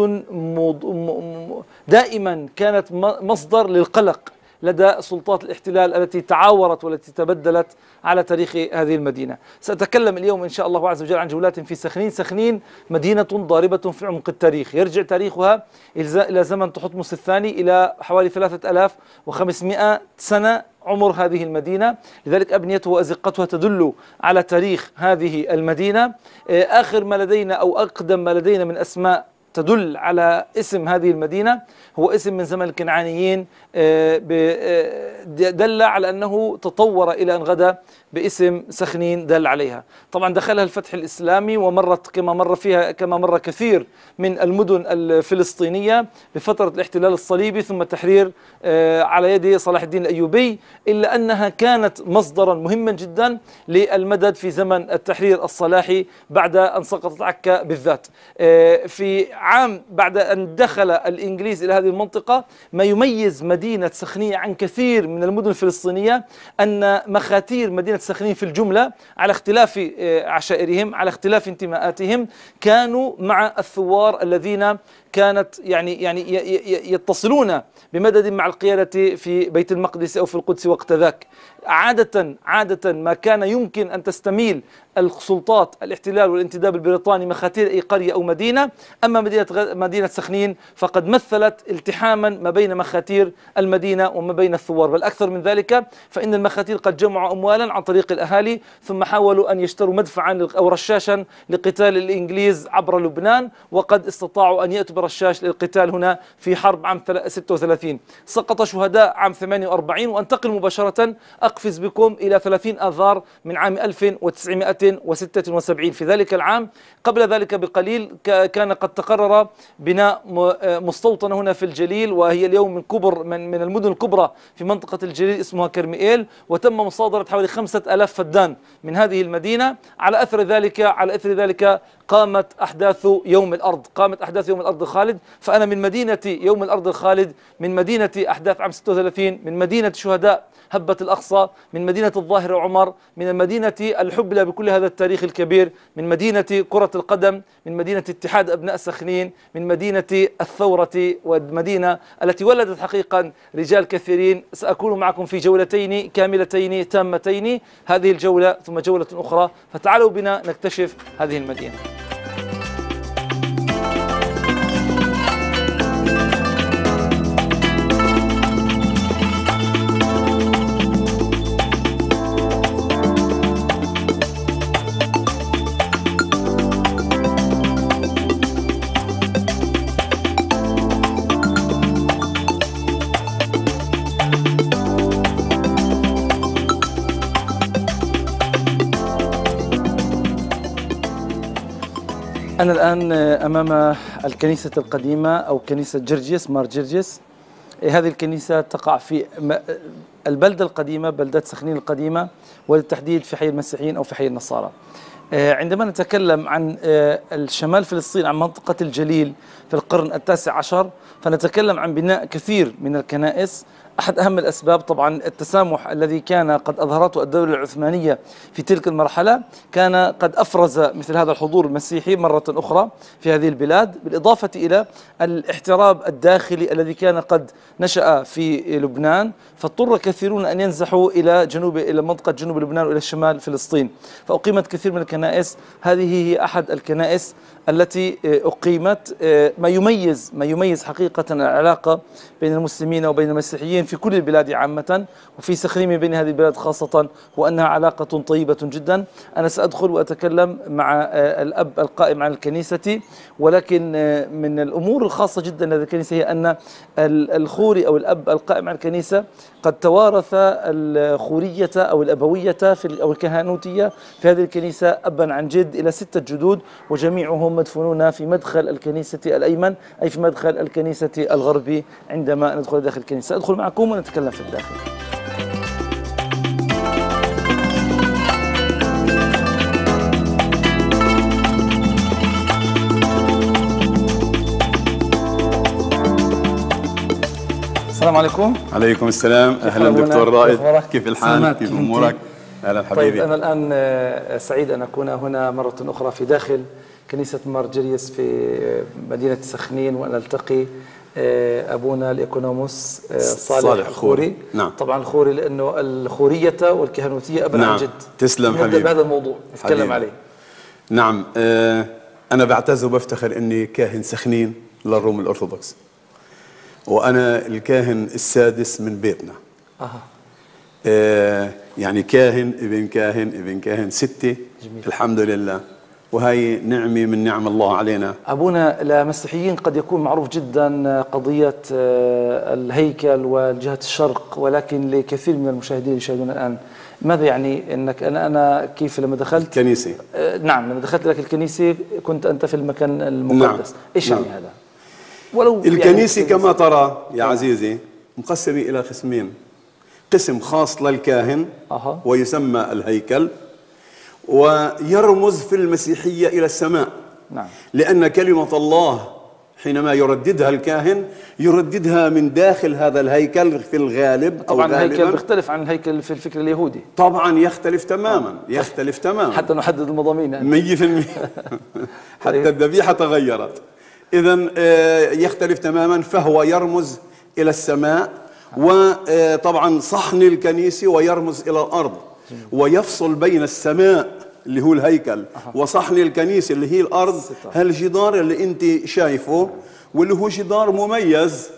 دائما كانت مصدر للقلق لدى سلطات الاحتلال التي تعاورت والتي تبدلت على تاريخ هذه المدينة سأتكلم اليوم إن شاء الله عز وجل عن جولات في سخنين سخنين مدينة ضاربة في عمق التاريخ يرجع تاريخها إلى زمن تحتمس الثاني إلى حوالي 3500 سنة عمر هذه المدينة لذلك أبنيتها وأزقتها تدل على تاريخ هذه المدينة آه، آخر ما لدينا أو أقدم ما لدينا من أسماء تدل على اسم هذه المدينة هو اسم من زمن الكنعانيين آه، آه، دل على أنه تطور إلى أن غدا باسم سخنين دل عليها طبعا دخلها الفتح الإسلامي ومرت كما مر فيها كما مر كثير من المدن الفلسطينية بفترة الاحتلال الصليبي ثم التحرير آه، على يد صلاح الدين الأيوبي إلا أنها كانت مصدرا مهما جدا للمدد في زمن التحرير الصلاحي بعد أن سقطت عكا بالذات في عام بعد أن دخل الإنجليز إلى هذه المنطقة ما يميز مدينة سخنية عن كثير من المدن الفلسطينية أن مخاتير مدينة سخنية في الجملة على اختلاف آه، عشائرهم على اختلاف انتماءاتهم كانوا مع الثوار الذين كانت يعني يعني يتصلون بمدد مع القيادة في بيت المقدس أو في القدس وقت ذاك عادة عادة ما كان يمكن أن تستميل السلطات الاحتلال والانتداب البريطاني مخاتير أي قرية أو مدينة أما مدينة, مدينة سخنين فقد مثلت التحاما ما بين مخاتير المدينة وما بين الثوار بل أكثر من ذلك فإن المخاتير قد جمعوا أموالا عن طريق الأهالي ثم حاولوا أن يشتروا مدفعا أو رشاشا لقتال الإنجليز عبر لبنان وقد استطاعوا أن يأتوا الرشاش للقتال هنا في حرب عام 36 سقط شهداء عام 48 وأنتقل مباشرة أقفز بكم إلى 30 آذار من عام 1976 في ذلك العام قبل ذلك بقليل كان قد تقرر بناء آه، مستوطنة هنا في الجليل وهي اليوم من كبر من, من المدن الكبرى في منطقة الجليل اسمها كرمئيل وتم مصادرة حوالي 5000 فدان من هذه المدينة على أثر ذلك على أثر ذلك قامت أحداث يوم الأرض قامت أحداث يوم الأرض خالد فأنا من مدينة يوم الأرض خالد من مدينة أحداث عام 36 من مدينة شهداء هبة الأقصى من مدينة الظاهر عمر من مدينة الحبلة بكل هذا التاريخ الكبير من مدينة كرة القدم من مدينة اتحاد أبناء سخنين من مدينة الثورة والمدينة التي ولدت حقيقا رجال كثيرين سأكون معكم في جولتين كاملتين تامتين هذه الجولة ثم جولة أخرى فتعالوا بنا نكتشف هذه المدينة أنا الآن آه، أمام الكنيسة القديمة أو كنيسة جرجس مار جرجس إيه، هذه الكنيسة تقع في آه، البلدة القديمة بلدة سخنين القديمة وللتحديد في حي المسيحيين أو في حي النصارى آه، عندما نتكلم عن الشمال فلسطين عن منطقة الجليل في القرن التاسع عشر فنتكلم عن بناء كثير من الكنائس أحد أهم الأسباب طبعا التسامح الذي كان قد أظهرته الدولة العثمانية في تلك المرحلة كان قد أفرز مثل هذا الحضور المسيحي مرة أخرى في هذه البلاد بالإضافة إلى الاحتراب الداخلي الذي كان قد نشأ في لبنان فاضطر كثيرون أن ينزحوا إلى جنوب إلى منطقة جنوب لبنان وإلى شمال فلسطين فأقيمت كثير من الكنائس هذه هي أحد الكنائس التي آه، أقيمت آه، ما يميز ما يميز حقيقة العلاقة بين المسلمين وبين المسيحيين في كل البلاد عامة وفي سخريم بين هذه البلاد خاصة هو أنها علاقة طيبة جدا أنا سأدخل وأتكلم مع آه، الأب القائم عن الكنيسة ولكن من الأمور الخاصة جدا لدى الكنيسة هي أن الخوري أو الأب القائم عن الكنيسة قد توارث الخورية أو الأبوية في أو الكهنوتية في هذه الكنيسة أبا عن جد إلى ستة جدود وجميعهم مدفونون في مدخل الكنيسة الأيمن أي في مدخل الكنيسة الغربي عندما ندخل داخل الكنيسة أدخل معكم ونتكلم في الداخل السلام عليكم عليكم السلام اهلا دكتور رائد كيف الحال كيف امورك اهلا طيب، حبيبي طيب انا الان آه، سعيد ان اكون هنا مره اخرى في داخل كنيسه مارجريس في آه، مدينه سخنين وان التقي آه، ابونا الايكونوموس صالح, صالح الخوري نعم. طبعا الخوري لانه الخوريه والكهنوتيه ابدا نعم. جد تسلم حبيبي بهذا الموضوع نتكلم عليه نعم انا بعتز وبفتخر اني كاهن سخنين للروم الارثوذكس وأنا الكاهن السادس من بيتنا أه. آه يعني كاهن ابن كاهن ابن كاهن ستة جميل. الحمد لله وهي نعمة من نعم الله علينا أبونا لمسيحيين قد يكون معروف جدا آه، قضية آه، الهيكل وجهة الشرق ولكن لكثير من المشاهدين يشاهدون الآن ماذا يعني انك انا انا كيف لما دخلت الكنيسه آه، نعم لما دخلت لك الكنيسه كنت انت في المكان المقدس نعم. ايش يعني نعم. يعني هذا ولو يعني الكنيسة يعني كما ترى يا نعم. عزيزي مقسمة إلى قسمين قسم خاص للكاهن أه. ويسمى الهيكل ويرمز في المسيحية إلى السماء نعم. لأن كلمة الله حينما يرددها الكاهن يرددها من داخل هذا الهيكل في الغالب طبعا أو الهيكل بيختلف عن الهيكل في الفكر اليهودي طبعا يختلف تماما آه. يختلف تماما حتى نحدد المضامين يعني. 100% حتى الذبيحة تغيرت إذا آه، يختلف تماما فهو يرمز إلى السماء وطبعا آه، صحن الكنيسة ويرمز إلى الأرض ويفصل بين السماء اللي هو الهيكل وصحن الكنيسة اللي هي الأرض هالجدار اللي أنت شايفه واللي هو جدار مميز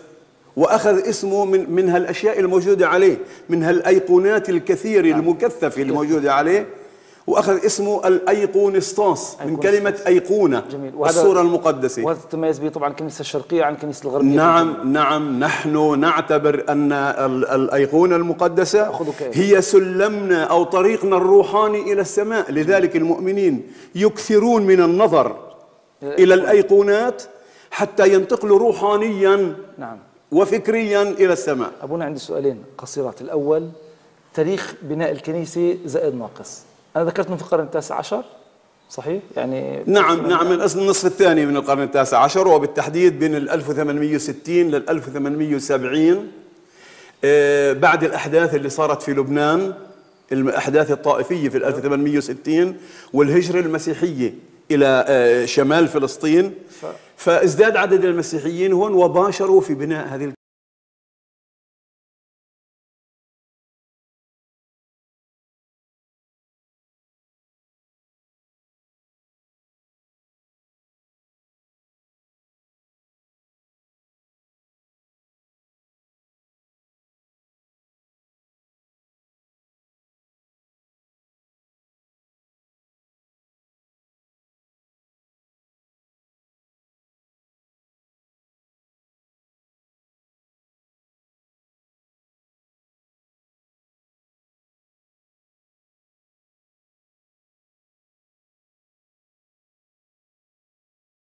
واخذ اسمه من من هالاشياء الموجوده عليه من هالايقونات الكثيره نعم. المكثفه الموجوده عليه واخذ اسمه الايقونستانس من كلمه ايقونه جميل. الصوره المقدسه وهذا تتميز به طبعا الكنيسه الشرقيه عن الكنيسه الغربيه نعم نعم نحن نعتبر ان الايقونه المقدسه هي سلمنا او طريقنا الروحاني الى السماء لذلك المؤمنين يكثرون من النظر الى الايقونات حتى ينتقلوا روحانيا نعم وفكريا الى السماء ابونا عندي سؤالين قصيرات الاول تاريخ بناء الكنيسه زائد ناقص أنا ذكرت من في القرن التاسع عشر صحيح يعني نعم نعم من النصف الثاني من القرن التاسع عشر وبالتحديد بين ال 1860 لل 1870 آه، بعد الأحداث اللي صارت في لبنان الأحداث الطائفية في ال 1860 والهجرة المسيحية إلى آه، شمال فلسطين فازداد عدد المسيحيين هون وباشروا في بناء هذه